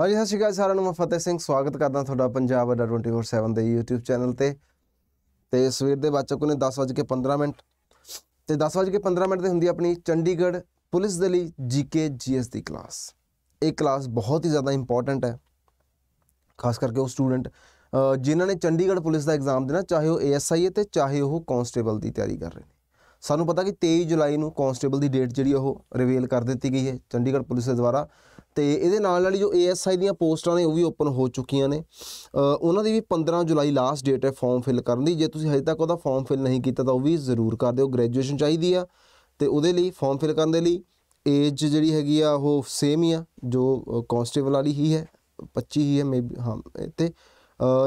ਹਾਂਜੀ ਸਤਿ ਸ਼੍ਰੀ ਅਕਾਲ ਸਾਰਿਆਂ ਨੂੰ ਮੈਂ ਫਤਿਹ ਸਿੰਘ ਸਵਾਗਤ ਕਰਦਾ ਤੁਹਾਡਾ ਪੰਜਾਬ ਅਡਾ 24/7 ਦੇ YouTube ਚੈਨਲ ਤੇ ਤੇ ਸਵੇਰ ਦੇ ਬਾਅਦ ਚੁੱਕ ਨੇ 10:15 ਮਿੰਟ ਤੇ 10:15 ਮਿੰਟ ਤੇ ਹੁੰਦੀ ਆਪਣੀ ਚੰਡੀਗੜ੍ਹ ਪੁਲਿਸ ਦੇ ਲਈ GK GS ਦੀ ਕਲਾਸ ਇਹ ਕਲਾਸ ਬਹੁਤ ਹੀ ਜ਼ਿਆਦਾ ਇੰਪੋਰਟੈਂਟ ਹੈ ਖਾਸ ਕਰਕੇ ਉਹ ਸਟੂਡੈਂਟ ਜਿਨ੍ਹਾਂ ਨੇ ਚੰਡੀਗੜ੍ਹ ਪੁਲਿਸ ਦਾ ਐਗਜ਼ਾਮ ਦੇਣਾ ਚਾਹੇ ਉਹ ASI ਹੈ ਤੇ ਚਾਹੇ ਉਹ ਕਾਂਸਟੇਬਲ ਦੀ ਤਿਆਰੀ ਕਰ ਰਹੇ ਨੇ ਸਾਨੂੰ ਪਤਾ ਕਿ 23 ਜੁਲਾਈ ਨੂੰ ਕਾਂਸਟੇਬਲ ਦੀ ਡੇਟ ਜਿਹੜੀ ਉਹ ਰਿਵੀਲ ਕਰ ਦਿੱਤੀ ਗਈ ਹੈ ਚੰਡੀਗੜ੍ਹ ਪੁਲਿਸ ਦੇ ਦੁਆਰਾ ਤੇ ਇਹਦੇ ਨਾਲ ਨਾਲ ਜੋ ਏਐਸਆਈ ਦੀਆਂ ਪੋਸਟਾਂ ਨੇ ਉਹ ਵੀ ਓਪਨ ਹੋ ਚੁੱਕੀਆਂ ਨੇ ਉਹਨਾਂ ਦੀ ਵੀ 15 ਜੁਲਾਈ ਲਾਸਟ ਡੇਟ ਹੈ ਫਾਰਮ ਫਿਲ ਕਰਨ ਦੀ ਜੇ ਤੁਸੀਂ ਹਜੇ ਤੱਕ ਉਹਦਾ ਫਾਰਮ ਫਿਲ ਨਹੀਂ ਕੀਤਾ ਤਾਂ ਉਹ ਵੀ ਜ਼ਰੂਰ ਕਰ ਦਿਓ ਗ੍ਰੈਜੂਏਸ਼ਨ ਚਾਹੀਦੀ ਆ ਤੇ ਉਹਦੇ ਲਈ ਫਾਰਮ ਫਿਲ ਕਰਨ ਦੇ ਲਈ ਏਜ ਜਿਹੜੀ ਹੈਗੀ ਆ ਉਹ ਸੇਮ ਹੀ ਆ ਜੋ ਕਨਸਟੇਬਲ ਵਾਲੀ ਹੀ ਹੈ 25 ਹੀ ਹੈ ਮੇਬੀ ਹਾਂ ਤੇ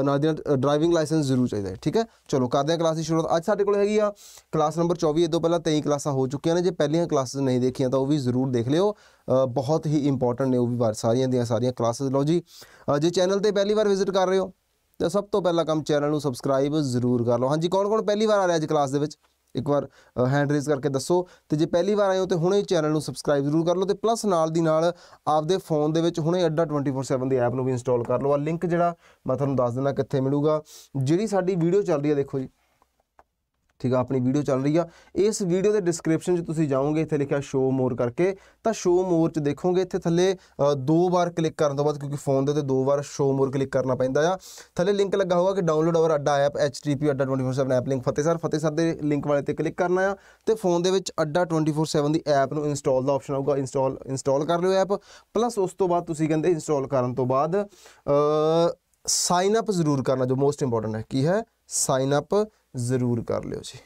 ਨਾਲ ਦੀ ਨਾਲ ਡਰਾਈਵਿੰਗ ਲਾਇਸੈਂਸ ਜ਼ਰੂਰ ਚਾਹੀਦਾ ਹੈ ਠੀਕ ਹੈ ਚਲੋ ਕਰਦੇ ਹਾਂ ਕਲਾਸ ਦੀ ਸ਼ੁਰੂਆਤ ਅੱਜ ਸਾਡੇ ਕੋਲ ਹੈਗੀ ਆ ਕਲਾਸ ਨੰਬਰ 24 ਇਹ ਤੋਂ ਪਹਿਲਾਂ 23 ਕਲਾਸਾਂ ਹੋ ਚੁੱਕੀਆਂ ਨੇ ਜੇ ਪਹਿਲੀਆਂ ਕਲਾਸਾਂ ਨਹੀਂ ਦੇਖੀਆਂ ਤਾਂ ਉਹ ਵੀ ਜ਼ਰੂਰ ਦੇਖ ਲਿਓ ਬਹੁਤ ਹੀ ਇੰਪੋਰਟੈਂਟ ਨੇ ਉਹ ਵੀ ਵਾਰ ਸਾਰੀਆਂ ਦੀਆਂ ਸਾਰੀਆਂ ਕਲਾਸਾਂ ਲਓ ਜੀ ਜੇ ਚੈਨਲ ਤੇ ਪਹਿਲੀ ਵਾਰ ਵਿਜ਼ਿਟ ਕਰ ਰਹੇ ਹੋ ਤਾਂ ਸਭ ਤੋਂ ਪਹਿਲਾਂ ਕੰਮ ਚੈਨਲ ਨੂੰ ਸਬਸਕ੍ਰਾਈਬ ਜ਼ਰੂਰ ਕਰ ਲਓ ਹਾਂਜੀ ਕੌਣ ਕੌਣ ਪਹਿਲੀ ਵਾਰ ਆ ਰਿਹਾ ਅੱਜ ਕਲਾਸ ਦੇ ਵਿੱਚ ਇੱਕ ਵਾਰ ਹੈਂਡ ਰੇਜ਼ ਕਰਕੇ ਦੱਸੋ ਤੇ ਜੇ ਪਹਿਲੀ ਵਾਰ ਆਏ ਹੋ ਤੇ ਹੁਣੇ ਚੈਨਲ ਨੂੰ ਸਬਸਕ੍ਰਾਈਬ ਜ਼ਰੂਰ ਕਰ ਲਓ ਤੇ ਪਲੱਸ ਨਾਲ ਦੀ ਨਾਲ ਆਪਦੇ ਫੋਨ ਦੇ ਵਿੱਚ ਹੁਣੇ ਅੱਡਾ 24/7 ਦੀ ਐਪ ਨੂੰ ਵੀ ਇੰਸਟਾਲ ਕਰ ਲਓ ਆ ਲਿੰਕ ਜਿਹੜਾ ਮੈਂ ਤੁਹਾਨੂੰ ਦੱਸ ਦਿੰਦਾ ਕਿੱਥੇ ਮਿਲੂਗਾ ਜਿਹੜੀ ਸਾਡੀ ਵੀਡੀਓ ਚੱਲ ਰਹੀ ਹੈ ਦੇਖੋ ਜੀ ਠੀਕ ਆ ਆਪਣੀ ਵੀਡੀਓ ਚੱਲ ਰਹੀ ਆ ਇਸ ਵੀਡੀਓ ਦੇ ਡਿਸਕ੍ਰਿਪਸ਼ਨ 'ਚ ਤੁਸੀਂ ਜਾਓਗੇ ਇੱਥੇ ਲਿਖਿਆ ਸ਼ੋ ਮੋਰ ਕਰਕੇ ਤਾਂ ਸ਼ੋ ਮੋਰ 'ਚ ਦੇਖੋਗੇ ਇੱਥੇ ਥੱਲੇ ਦੋ ਵਾਰ ਕਲਿੱਕ ਕਰਨ ਤੋਂ ਬਾਅਦ ਕਿਉਂਕਿ ਫੋਨ ਦੇ ਉੱਤੇ ਦੋ ਵਾਰ ਸ਼ੋ ਮੋਰ ਕਲਿੱਕ ਕਰਨਾ ਪੈਂਦਾ ਆ ਥੱਲੇ ਲਿੰਕ ਲੱਗਾ ਹੋਊਗਾ ਕਿ download our Adda app http Adda 24/7 app link Fateh sir Fateh sir ਦੇ ਲਿੰਕ ਵਾਲੇ ਤੇ ਕਲਿੱਕ ਕਰਨਾ ਆ ਤੇ ਫੋਨ ਦੇ ਵਿੱਚ ਅੱਡਾ 24/7 ਦੀ ਐਪ ਨੂੰ ਇੰਸਟਾਲ ਦਾ ਆਪਸ਼ਨ ਆਊਗਾ ਇੰਸਟਾਲ ਇੰਸਟਾਲ ਕਰ ਲਿਓ ਐਪ ਪਲੱਸ ਉਸ ਤੋਂ ਬਾਅਦ ਤੁਸੀਂ ਕਹਿੰਦੇ ਇੰਸਟਾਲ ਕਰਨ ਤੋਂ ਬਾਅਦ ਸਾਈਨ ਅਪ ਜ਼ਰੂਰ ਕਰਨਾ ਜੋ ਮੋਸਟ ਇੰਪੋਰਟੈਂਟ ਹੈ ਕੀ ਹੈ ਸਾਈਨ ਅਪ ਜ਼ਰੂਰ ਕਰ ਲਿਓ ਜੀ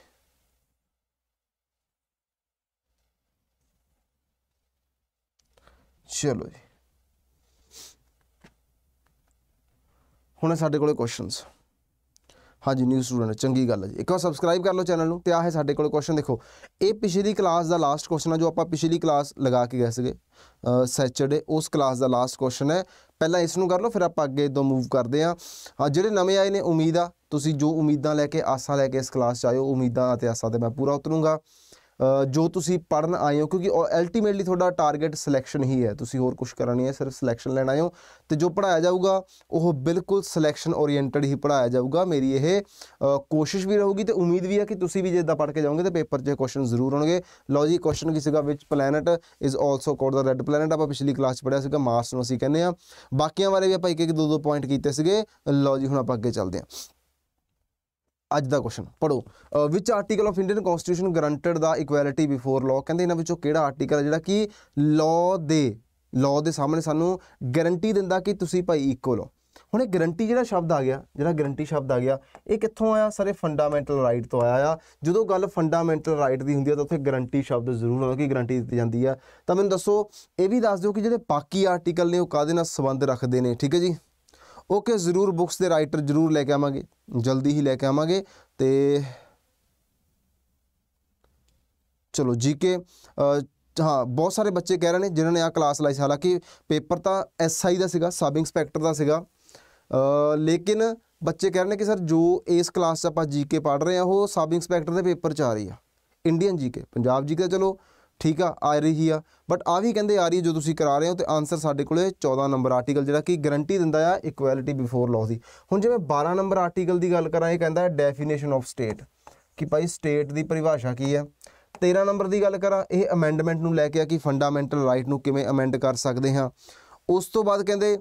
ਚਲੋ ਜੀ ਹੁਣ ਸਾਡੇ ਕੋਲੇ ਕੁਐਸਚਨਸ ਹਾਂਜੀ ਨਿਊ ਸਟੂਡੈਂਟ ਚੰਗੀ ਗੱਲ ਹੈ ਜੀ ਇੱਕ ਵਾਰ ਸਬਸਕ੍ਰਾਈਬ ਕਰ ਲਓ ਚੈਨਲ ਨੂੰ ਤੇ ਆਹ ਹੈ ਸਾਡੇ ਕੋਲ ਕੁਐਸਚਨ ਦੇਖੋ ਇਹ ਪਿਛਲੀ ਕਲਾਸ ਦਾ ਲਾਸਟ ਕੁਐਸਚਨ ਹੈ ਜੋ ਆਪਾਂ ਪਿਛਲੀ ਕਲਾਸ ਲਗਾ ਕੇ ਗਏ ਸੀਗੇ ਸੈਚਰਡੇ ਉਸ ਕਲਾਸ ਦਾ ਲਾਸਟ ਕੁਐਸਚਨ ਹੈ ਪਹਿਲਾਂ ਇਸ ਨੂੰ ਕਰ ਲਓ ਫਿਰ ਆਪਾਂ ਅੱਗੇ ਤੋਂ ਮੂਵ ਕਰਦੇ ਆ ਜਿਹੜੇ ਨਵੇਂ ਆਏ ਨੇ ਉਮੀਦ ਆ ਤੁਸੀਂ ਜੋ ਉਮੀਦਾਂ ਲੈ ਕੇ ਆਸਾਂ ਲੈ ਕੇ ਇਸ ਕਲਾਸ 'ਚ ਆਇਓ ਉਮੀਦਾਂ ਅਤੇ ਆਸਾਂ ਤੇ ਮੈਂ ਪੂਰਾ ਉਤਰੂੰਗਾ ਜੋ ਤੁਸੀਂ ਪੜਨ ਆਏ ਹੋ ਕਿਉਂਕਿ ਅਲਟੀਮੇਟਲੀ ਤੁਹਾਡਾ ਟਾਰਗੇਟ ਸਿਲੈਕਸ਼ਨ ਹੀ ਹੈ ਤੁਸੀਂ ਹੋਰ ਕੁਝ ਕਰਨਾ ਨਹੀਂ ਹੈ ਸਿਰਫ ਸਿਲੈਕਸ਼ਨ ਲੈਣ ਆਏ ਹੋ ਤੇ ਜੋ ਪੜਾਇਆ ਜਾਊਗਾ ਉਹ ਬਿਲਕੁਲ ਸਿਲੈਕਸ਼ਨ ਓਰੀਐਂਟਡ ਹੀ ਪੜਾਇਆ ਜਾਊਗਾ ਮੇਰੀ ਇਹ ਕੋਸ਼ਿਸ਼ ਵੀ ਰਹੂਗੀ ਤੇ ਉਮੀਦ ਵੀ ਹੈ ਕਿ ਤੁਸੀਂ ਵੀ ਜਿੱਦਾਂ ਪੜ ਕੇ ਜਾਓਗੇ ਤੇ ਪੇਪਰ 'ਚ ਕੁਐਸਚਨ ਜ਼ਰੂਰ ਆਉਣਗੇ ਲਓ ਜੀ ਕੁਐਸਚਨ ਕਿਸੇ ਸੀਗਾ which planet is also called the red planet ਆਪਾਂ ਪਿਛਲੀ ਕਲਾਸ 'ਚ ਪੜਿਆ ਸੀਗਾ ਮਾਰਸ ਨੂੰ ਅਸੀਂ ਕਹਿੰਦੇ ਆ ਬਾਕੀਆਂ ਬਾਰੇ ਵੀ ਆਪਾਂ ਇੱਕ ਇੱਕ ਦੋ ਦੋ ਪੁਆਇੰਟ ਕੀਤੇ ਸੀਗੇ ਲਓ ਜੀ ਹੁਣ ਆਪਾਂ ਅੱਗੇ ਚੱਲਦੇ ਆ ਅੱਜ ਦਾ ਕੁਐਸਚਨ ਪੜੋ which article of Indian constitution guaranteed the equality before law ਕਹਿੰਦੇ ਇਹਨਾਂ ਵਿੱਚੋਂ ਕਿਹੜਾ ਆਰਟੀਕਲ ਹੈ ਜਿਹੜਾ ਕਿ ਲਾਅ ਦੇ ਲਾਅ ਦੇ ਸਾਹਮਣੇ ਸਾਨੂੰ ਗਾਰੰਟੀ ਦਿੰਦਾ ਕਿ ਤੁਸੀਂ ਭਾਈ ਇਕੁਅਲ ਹੋ ਹੁਣ ਇਹ ਗਾਰੰਟੀ ਜਿਹੜਾ ਸ਼ਬਦ ਆ ਗਿਆ ਜਿਹੜਾ ਗਾਰੰਟੀ ਸ਼ਬਦ ਆ ਗਿਆ ਇਹ ਕਿੱਥੋਂ ਆਇਆ ਸਾਰੇ ਫੰਡਾਮੈਂਟਲ ਰਾਈਟ ਤੋਂ ਆਇਆ ਆ ਜਦੋਂ ਗੱਲ ਫੰਡਾਮੈਂਟਲ ਰਾਈਟ ਦੀ ਹੁੰਦੀ ਹੈ ਤਾਂ ਉੱਥੇ ਗਾਰੰਟੀ ਸ਼ਬਦ ਜ਼ਰੂਰ ਆਉਂਦਾ ਕਿ ਗਾਰੰਟੀ ਦਿੱਤੀ ਜਾਂਦੀ ਆ ਤਾਂ ਮੈਨੂੰ ਦੱਸੋ ਇਹ ਵੀ ਦੱਸ ਦਿਓ ਕਿ ਜਿਹੜੇ ਬਾਕੀ ਆਰਟੀਕਲ ਨੇ ਉਹ ਕਾਦੇ ਨਾਲ ਸੰਬੰਧ ਰੱਖਦੇ ਨੇ ਠੀਕ ਹੈ ਜੀ ਓਕੇ ਜ਼ਰੂਰ ਬੁక్స్ ਦੇ ਰਾਈਟਰ ਜ਼ਰੂਰ ਲੈ ਕੇ ਆਵਾਂਗੇ ਜਲਦੀ ਹੀ ਲੈ ਕੇ ਆਵਾਂਗੇ ਤੇ ਚਲੋ ਜੀਕੇ ਹਾਂ ਬਹੁਤ ਸਾਰੇ ਬੱਚੇ ਕਹਿ ਰਹੇ ਨੇ ਜਿਨ੍ਹਾਂ ਨੇ ਆ ਕਲਾਸ ਲਾਈ ਹਾਲਾਂਕਿ ਪੇਪਰ ਤਾਂ ਐਸਆਈ ਦਾ ਸੀਗਾ ਸਬ ਇੰਸਪੈਕਟਰ ਦਾ ਸੀਗਾ ਲੇਕਿਨ ਬੱਚੇ ਕਹਿ ਰਹੇ ਨੇ ਕਿ ਸਰ ਜੋ ਇਸ ਕਲਾਸ 'ਚ ਆਪਾਂ ਜੀਕੇ ਪੜ੍ਹ ਰਹੇ ਆ ਉਹ ਸਬ ਇੰਸਪੈਕਟਰ ਦੇ ਪੇਪਰ 'ਚ ਆ ਰਹੀ ਆ ਇੰਡੀਅਨ ਜੀਕੇ ਪੰਜਾਬ ਜੀਕੇ ਚਲੋ ਠੀਕ ਆ ਆ ਰਹੀ ਆ ਬਟ ਆ ਵੀ ਕਹਿੰਦੇ ਆ ਰਹੀ ਜੋ ਤੁਸੀਂ ਕਰਾ ਰਹੇ ਹੋ ਤੇ ਆਨਸਰ ਸਾਡੇ ਕੋਲੇ 14 ਨੰਬਰ ਆਰਟੀਕਲ ਜਿਹੜਾ ਕਿ ਗਾਰੰਟੀ ਦਿੰਦਾ ਆ ਇਕੁਐਲਿਟੀ ਬਿਫੋਰ ਲਾਅ ਦੀ ਹੁਣ ਜਿਵੇਂ 12 ਨੰਬਰ ਆਰਟੀਕਲ ਦੀ ਗੱਲ ਕਰਾਂ ਇਹ ਕਹਿੰਦਾ ਹੈ ਡੈਫੀਨੇਸ਼ਨ ਆਫ ਸਟੇਟ ਕਿ ਭਾਈ ਸਟੇਟ ਦੀ ਪਰਿਭਾਸ਼ਾ ਕੀ ਹੈ 13 ਨੰਬਰ ਦੀ ਗੱਲ ਕਰਾਂ ਇਹ ਅਮੈਂਡਮੈਂਟ ਨੂੰ ਲੈ ਕੇ ਆ ਕਿ ਫੰਡਾਮੈਂਟਲ ਰਾਈਟ ਨੂੰ ਕਿਵੇਂ ਅਮੈਂਡ ਕਰ ਸਕਦੇ ਹਾਂ ਉਸ ਤੋਂ ਬਾਅਦ ਕਹਿੰਦੇ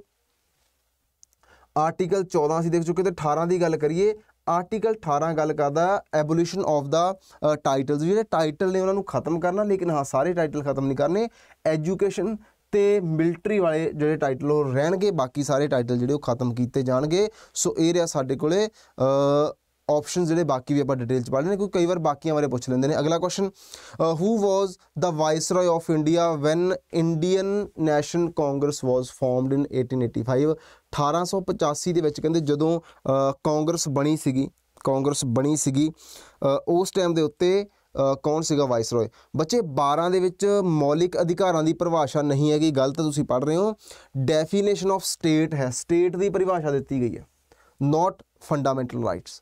ਆਰਟੀਕਲ 14 ਅਸੀਂ ਦੇਖ ਚੁੱਕੇ ਤੇ 18 ਦੀ ਗੱਲ ਕਰੀਏ ਆਰਟੀਕਲ 18 ਗੱਲ ਕਰਦਾ ਐਬੋਲਿਸ਼ਨ ਆਫ ਦਾ ਟਾਈਟਲਸ ਜਿਹੜੇ ਟਾਈਟਲ ਨੇ ਉਹਨਾਂ ਨੂੰ ਖਤਮ ਕਰਨਾ ਲੇਕਿਨ ਹਾਂ ਸਾਰੇ ਟਾਈਟਲ ਖਤਮ ਨਹੀਂ ਕਰਨੇ ਐਜੂਕੇਸ਼ਨ ਤੇ ਮਿਲਟਰੀ ਵਾਲੇ ਜਿਹੜੇ ਟਾਈਟਲ ਉਹ ਰਹਿਣਗੇ ਬਾਕੀ ਸਾਰੇ ਟਾਈਟਲ ਜਿਹੜੇ ਉਹ ਖਤਮ ਕੀਤੇ ਜਾਣਗੇ ਸੋ ਇਹ ਰਿਹਾ ਸਾਡੇ ਕੋਲੇ ਆਪਸ਼ਨ ਜਿਹੜੇ ਬਾਕੀ ਵੀ ਆਪਾਂ ਡਿਟੇਲ ਚ ਪੜ੍ਹ ਲੈਣੇ ਕੋਈ ਕਈ ਵਾਰ ਬਾਕੀਆਂ ਬਾਰੇ ਪੁੱਛ ਲੈਂਦੇ ਨੇ ਅਗਲਾ question who was the vice of India when Indian National Congress was formed in 1885 1885 ਦੇ ਵਿੱਚ ਕਹਿੰਦੇ ਜਦੋਂ ਕਾਂਗਰਸ ਬਣੀ ਸੀਗੀ ਕਾਂਗਰਸ ਬਣੀ ਸੀਗੀ ਉਸ ਟਾਈਮ ਦੇ ਉੱਤੇ ਕੌਣ ਸੀਗਾ ਵਾਇਸ ਬੱਚੇ 12 ਦੇ ਵਿੱਚ ਮੌਲਿਕ ਅਧਿਕਾਰਾਂ ਦੀ ਪਰਿਭਾਸ਼ਾ ਨਹੀਂ ਹੈਗੀ ਗਲਤ ਤੁਸੀਂ ਪੜ ਰਹੇ ਹੋ ਡੈਫੀਨੇਸ਼ਨ ਆਫ ਸਟੇਟ ਹੈ ਸਟੇਟ ਦੀ ਪਰਿਭਾਸ਼ਾ ਦਿੱਤੀ ਗਈ ਹੈ ਨਾਟ ਫੰਡਾਮੈਂਟਲ ਰਾਈਟਸ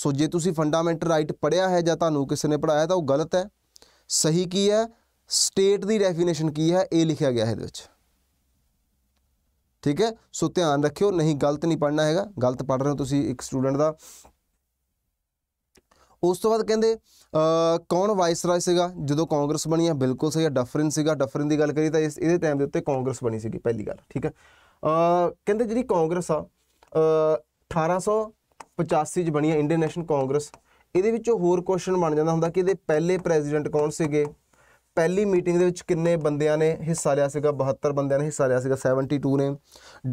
ਸੋ ਜੇ ਤੁਸੀਂ ਫੰਡਾਮੈਂਟਲ ਰਾਈਟ ਪੜਿਆ ਹੈ ਜਾਂ ਤੁਹਾਨੂੰ ਕਿਸੇ ਨੇ ਪੜਾਇਆ ਤਾਂ ਉਹ ਗਲਤ ਹੈ ਸਹੀ ਕੀ ਹੈ ਸਟੇਟ ਦੀ ਡੈਫੀਨੇਸ਼ਨ ਕੀ ਹੈ ਇਹ ਲਿਖਿਆ ਗਿਆ ਹੈ ਇਹਦੇ ਵਿੱਚ ਠੀਕ ਹੈ ਸੋ ਧਿਆਨ ਰੱਖਿਓ ਨਹੀਂ ਗਲਤ ਨਹੀਂ ਪੜਨਾ ਹੈਗਾ ਗਲਤ ਪੜ ਰਹੇ ਹੋ ਤੁਸੀਂ ਇੱਕ ਸਟੂਡੈਂਟ ਦਾ ਉਸ ਤੋਂ ਬਾਅਦ ਕਹਿੰਦੇ ਕੌਣ ਵਾਇਸਰਾਏ ਸੀਗਾ ਜਦੋਂ ਕਾਂਗਰਸ ਬਣੀ ਹੈ ਬਿਲਕੁਲ ਸਹੀ ਹੈ ਡਫਰਨ ਸੀਗਾ ਡਫਰਨ ਦੀ ਗੱਲ ਕਰੀ ਤਾਂ ਇਸ ਇਹਦੇ ਟਾਈਮ ਦੇ ਉੱਤੇ ਕਾਂਗਰਸ ਬਣੀ ਸੀਗੀ ਪਹਿਲੀ ਗੱਲ ਠੀਕ ਹੈ ਕਹਿੰਦੇ ਜਿਹੜੀ ਕਾਂਗਰਸ ਆ 1800 85 ਚ ਬਣੀ ਹੈ ਇੰਡੀਅਨ ਨੈਸ਼ਨਲ ਕਾਂਗਰਸ ਇਹਦੇ ਵਿੱਚੋਂ ਹੋਰ ਕੁਐਸਚਨ ਬਣ ਜਾਂਦਾ ਹੁੰਦਾ ਕਿ ਇਹਦੇ ਪਹਿਲੇ ਪ੍ਰੈਜ਼ੀਡੈਂਟ ਕੌਣ ਸੀਗੇ ਪਹਿਲੀ ਮੀਟਿੰਗ ਦੇ ਵਿੱਚ ਕਿੰਨੇ ਬੰਦਿਆਂ ਨੇ ਹਿੱਸਾ ਲਿਆ ਸੀਗਾ 72 ਬੰਦਿਆਂ ਨੇ ਹਿੱਸਾ ਲਿਆ ਸੀਗਾ 72 ਨੇ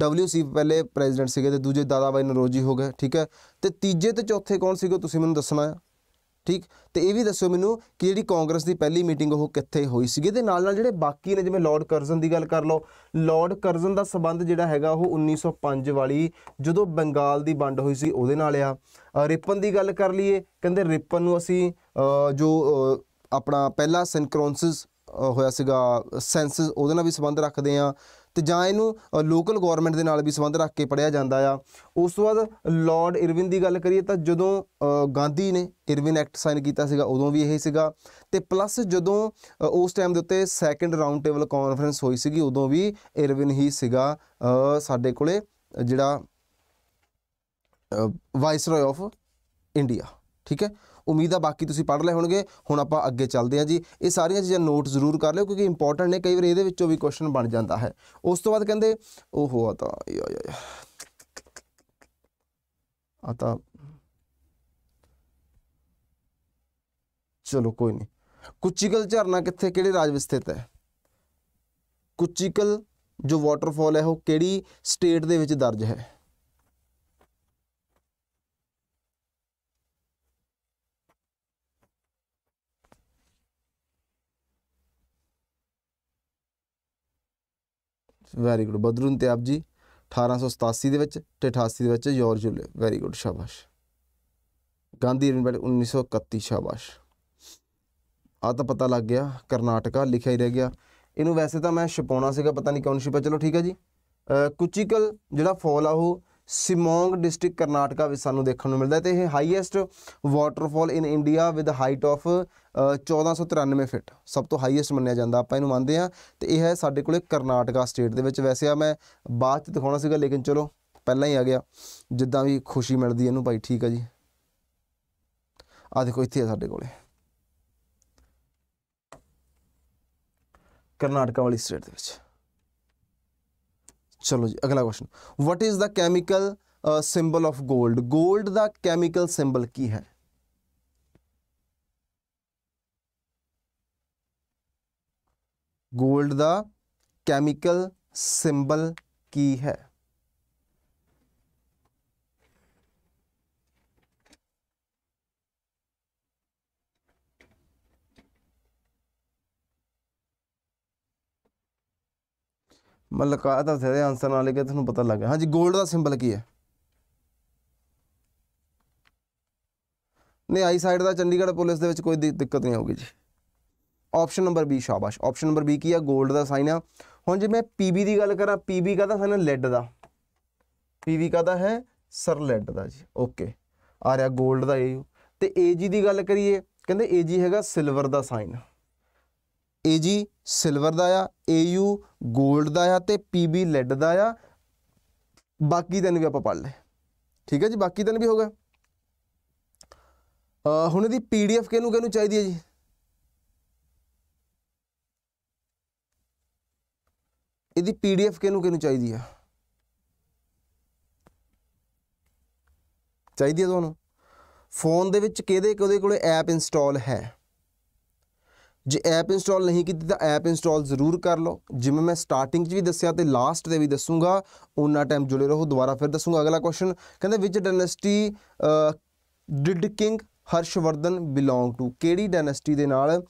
ਡਬਲਯੂਸੀ ਪਹਿਲੇ ਪ੍ਰੈਜ਼ੀਡੈਂਟ ਸੀਗੇ ਤੇ ਦੂਜੇ ਦਾਦਾ ਬਾਈ ਨਰੋਜੀ ਹੋ ਗਏ ਠੀਕ ਹੈ ਤੇ ਤੀਜੇ ਤੇ ਚੌਥੇ ਕੌਣ ਸੀਗੇ ਤੁਸੀਂ ਮੈਨੂੰ ਦੱਸਣਾ ਹੈ ਠੀਕ ਤੇ ਇਹ ਵੀ ਦੱਸਿਓ ਮੈਨੂੰ ਕਿ ਜਿਹੜੀ ਕਾਂਗਰਸ ਦੀ ਪਹਿਲੀ ਮੀਟਿੰਗ ਉਹ ਕਿੱਥੇ ਹੋਈ ਸੀਗੀ ਤੇ ਨਾਲ ਨਾਲ ਜਿਹੜੇ ਬਾਕੀ ਨੇ ਜਿਵੇਂ ਲਾਰਡ ਕਰਜ਼ਨ ਦੀ ਗੱਲ ਕਰ ਲਓ ਲਾਰਡ ਕਰਜ਼ਨ ਦਾ ਸਬੰਧ ਜਿਹੜਾ ਹੈਗਾ ਉਹ 1905 ਵਾਲੀ ਜਦੋਂ ਬੰਗਾਲ ਦੀ ਵੰਡ ਹੋਈ ਸੀ ਉਹਦੇ ਨਾਲ ਆ ਰਿਪਨ ਦੀ ਗੱਲ ਕਰ ਲਈਏ ਕਹਿੰਦੇ ਰਿਪਨ ਨੂੰ ਅਸੀਂ ਜੋ ਆਪਣਾ ਪਹਿਲਾ ਸਿੰਕਰੋਨਸਿਸ ਹੋਇਆ ਸੀਗਾ ਸੈਂਸਸ ਉਹਦੇ ਨਾਲ ਵੀ ਸਬੰਧ ਰੱਖਦੇ ਆ ਤੇ ਜਾਂ ਇਹਨੂੰ ਲੋਕਲ ਗਵਰਨਮੈਂਟ ਦੇ ਨਾਲ ਵੀ ਸੰਬੰਧ ਰੱਖ ਕੇ ਪੜਿਆ ਜਾਂਦਾ ਆ ਉਸ ਤੋਂ ਬਾਅਦ ਲਾਰਡ ਇਰਵਿਨ ਦੀ ਗੱਲ ਕਰੀਏ ਤਾਂ ਜਦੋਂ ਗਾਂਧੀ ਨੇ ਇਰਵਿਨ ਐਕਟ ਸਾਈਨ ਕੀਤਾ ਸੀਗਾ ਉਦੋਂ ਵੀ ਇਹ ਸੀਗਾ ਤੇ ਪਲੱਸ ਜਦੋਂ ਉਸ ਟਾਈਮ ਦੇ ਉੱਤੇ ਸੈਕੰਡ ਰਾਉਂਡ ਟੇਬਲ ਕਾਨਫਰੰਸ ਹੋਈ ਸੀਗੀ ਉਦੋਂ ਵੀ ਇਰਵਿਨ ਹੀ ਸੀਗਾ ਸਾਡੇ ਕੋਲੇ ਜਿਹੜਾ ਵਾਈਸ ਆਫ ਇੰਡੀਆ ਠੀਕ ਹੈ ਉਮੀਦ ਆ ਬਾਕੀ ਤੁਸੀਂ ਪੜ੍ਹ ਲਏ ਹੋਣਗੇ ਹੁਣ ਆਪਾਂ ਅੱਗੇ ਚੱਲਦੇ ਹਾਂ ਜੀ ਇਹ ਸਾਰੀਆਂ ਚੀਜ਼ਾਂ ਨੋਟ ਜ਼ਰੂਰ ਕਰ ਲਿਓ ਕਿਉਂਕਿ ਇੰਪੋਰਟੈਂਟ ਨੇ ਕਈ ਵਾਰ ਇਹਦੇ ਵਿੱਚੋਂ ਵੀ ਕੁਐਸਚਨ ਬਣ ਜਾਂਦਾ ਹੈ ਉਸ ਤੋਂ ਬਾਅਦ ਕਹਿੰਦੇ ਉਹ ਆ ਤਾਂ ਆ ਤਾਂ ਚਲੋ ਕੋਈ ਨਹੀਂ ਕੁਚੀਕਲ ਝਰਨਾ ਕਿੱਥੇ ਕਿਹੜੇ ਰਾਜ ਵਿੱਚ ਸਥਿਤ ਹੈ ਕੁਚੀਕਲ ਜੋ ਵਾਟਰਫਾਲ ਹੈ ਉਹ ਕਿਹੜੀ ਸਟੇਟ ਦੇ ਵਿੱਚ ਦਰਜ ਹੈ ਵੈਰੀ ਗੁੱਡ ਬਦਰੁਨ ਤਿਆਬ ਜੀ 1887 ਦੇ ਵਿੱਚ ਤੇ 88 ਦੇ ਵਿੱਚ ਯੋਰਜ ਵੈਰੀ ਗੁੱਡ ਸ਼ਾਬਾਸ਼ ਗਾਂਧੀ ਰਿਨਬੈਟ 1931 ਸ਼ਾਬਾਸ਼ ਆ ਤਾਂ ਪਤਾ ਲੱਗ ਗਿਆ ਕਰਨਾਟਕਾ ਲਿਖਿਆ ਹੀ ਰਹਿ ਗਿਆ ਇਹਨੂੰ ਵੈਸੇ ਤਾਂ ਮੈਂ ਛਪਾਉਣਾ ਸੀਗਾ ਪਤਾ ਨਹੀਂ ਕੌਣ ਛਪਾ ਚਲੋ ਠੀਕ ਹੈ ਜੀ ਕੁਚੀਕਲ ਜਿਹੜਾ ਫੌਲ ਆ ਉਹ ਸਿਮੋਂਗ ਡਿਸਟ੍ਰਿਕਟ ਕਰਨਾਟਕਾ ਵਿੱਚ ਸਾਨੂੰ ਦੇਖਣ ਨੂੰ ਮਿਲਦਾ ਹੈ ਤੇ ਇਹ highest waterfall in India with height of 1493 feet ਸਭ ਤੋਂ ਹਾਈਐਸਟ ਮੰਨਿਆ ਜਾਂਦਾ ਆਪਾਂ ਇਹਨੂੰ ਮੰਨਦੇ ਆ ਤੇ ਇਹ ਹੈ ਸਾਡੇ ਕੋਲੇ ਕਰਨਾਟਕਾ ਸਟੇਟ ਦੇ ਵਿੱਚ ਵੈਸੇ ਆ ਮੈਂ ਬਾਅਦ ਚ ਦਿਖਾਉਣਾ ਸੀਗਾ ਲੇਕਿਨ ਚਲੋ ਪਹਿਲਾਂ ਹੀ ਆ ਗਿਆ ਜਿੱਦਾਂ ਵੀ ਖੁਸ਼ੀ ਮਿਲਦੀ ਇਹਨੂੰ ਭਾਈ ਠੀਕ ਆ ਜੀ ਆ ਦੇਖੋ ਇੱਥੇ ਆ ਸਾਡੇ ਕੋਲੇ ਕਰਨਾਟਕਾ ਵਾਲੀ ਸਟੇਟ ਦੇ ਵਿੱਚ चलो जी अगला question what is the chemical symbol of gold gold the chemical symbol की है गोल्ड द केमिकल सिंबल की है ਮੈਂ ਲਗਾ ਤਾਂ ਸਾਰੇ ਆਨਸਰ ਨਾਲ ਲਿਖਿਆ ਤੁਹਾਨੂੰ ਪਤਾ ਲੱਗ ਗਿਆ ਹਾਂਜੀ 골ਡ ਦਾ ਸਿੰਬਲ ਕੀ ਹੈ ਨਹੀਂ ਆਈ ਸਾਈਡ ਦਾ ਚੰਡੀਗੜ੍ਹ ਪੁਲਿਸ ਦੇ ਵਿੱਚ ਕੋਈ ਦਿੱਕਤ ਨਹੀਂ ਆਉਗੀ ਜੀ ਆਪਸ਼ਨ ਨੰਬਰ ਬੀ ਸ਼ਾਬਾਸ਼ ਆਪਸ਼ਨ ਨੰਬਰ ਬੀ ਕੀ ਹੈ 골ਡ ਦਾ ਸਾਈਨ ਆ ਹੁਣ ਜੇ ਮੈਂ ਪੀਬੀ ਦੀ ਗੱਲ ਕਰਾਂ ਪੀਬੀ ਕਾਦਾ ਸਾਈਨ ਲੈਡ ਦਾ PB ਕਾਦਾ ਹੈ ਸਰ ਲੈਡ ਦਾ ਜੀ ਓਕੇ ਆ ਰਿਹਾ 골ਡ ਦਾ ਏ ਤੇ ਏਜੀ ਦੀ ਗੱਲ ਕਰੀਏ ਕਹਿੰਦੇ ਏਜੀ ਹੈਗਾ ਸਿਲਵਰ ਦਾ ਸਾਈਨ ਏਜੀ ਸਿਲਵਰ ਦਾ ਆ AU 골ਡ ਦਾ ਆ ਤੇ PB ਲੈਡ ਦਾ ਆ ਬਾਕੀ ਦਿਨ ਵੀ ਆਪਾਂ ਪੜ ਲਏ ਠੀਕ ਹੈ ਜੀ ਬਾਕੀ ਦਿਨ ਵੀ ਹੋ ਗਿਆ ਹੁਣ ਇਹਦੀ ਪੀਡੀਐਫ ਕਿਹਨੂੰ ਕਿਹਨੂੰ ਚਾਹੀਦੀ ਹੈ ਜੀ ਇਹਦੀ ਪੀਡੀਐਫ ਕਿਹਨੂੰ ਕਿਹਨੂੰ ਚਾਹੀਦੀ ਆ ਚਾਹੀਦੀ ਆ ਤੁਹਾਨੂੰ ਫੋਨ ਦੇ ਵਿੱਚ ਕਿਹਦੇ ਕਿਹਦੇ ਕੋਲੇ ਐਪ ਇੰਸਟਾਲ ਹੈ ਜੇ ਐਪ ਇੰਸਟਾਲ ਨਹੀਂ ਕੀਤੀ ਤਾਂ ਐਪ ਇੰਸਟਾਲ ਜ਼ਰੂਰ ਕਰ ਲਓ ਜਿਵੇਂ ਮੈਂ ਸਟਾਰਟਿੰਗ 'ਚ ਵੀ ਦੱਸਿਆ ਤੇ ਲਾਸਟ ਦੇ ਵੀ ਦੱਸੂਗਾ ਉਹਨਾਂ ਟਾਈਮ ਜੁੜੇ ਰਹੋ ਦੁਬਾਰਾ ਫਿਰ ਦੱਸੂਗਾ ਅਗਲਾ ਕੁਐਸਚਨ ਕਹਿੰਦੇ which dynasty did king Harshavardhan belong to ਕਿਹੜੀ ਡਾਇਨੈਸਟੀ ਦੇ ਨਾਲ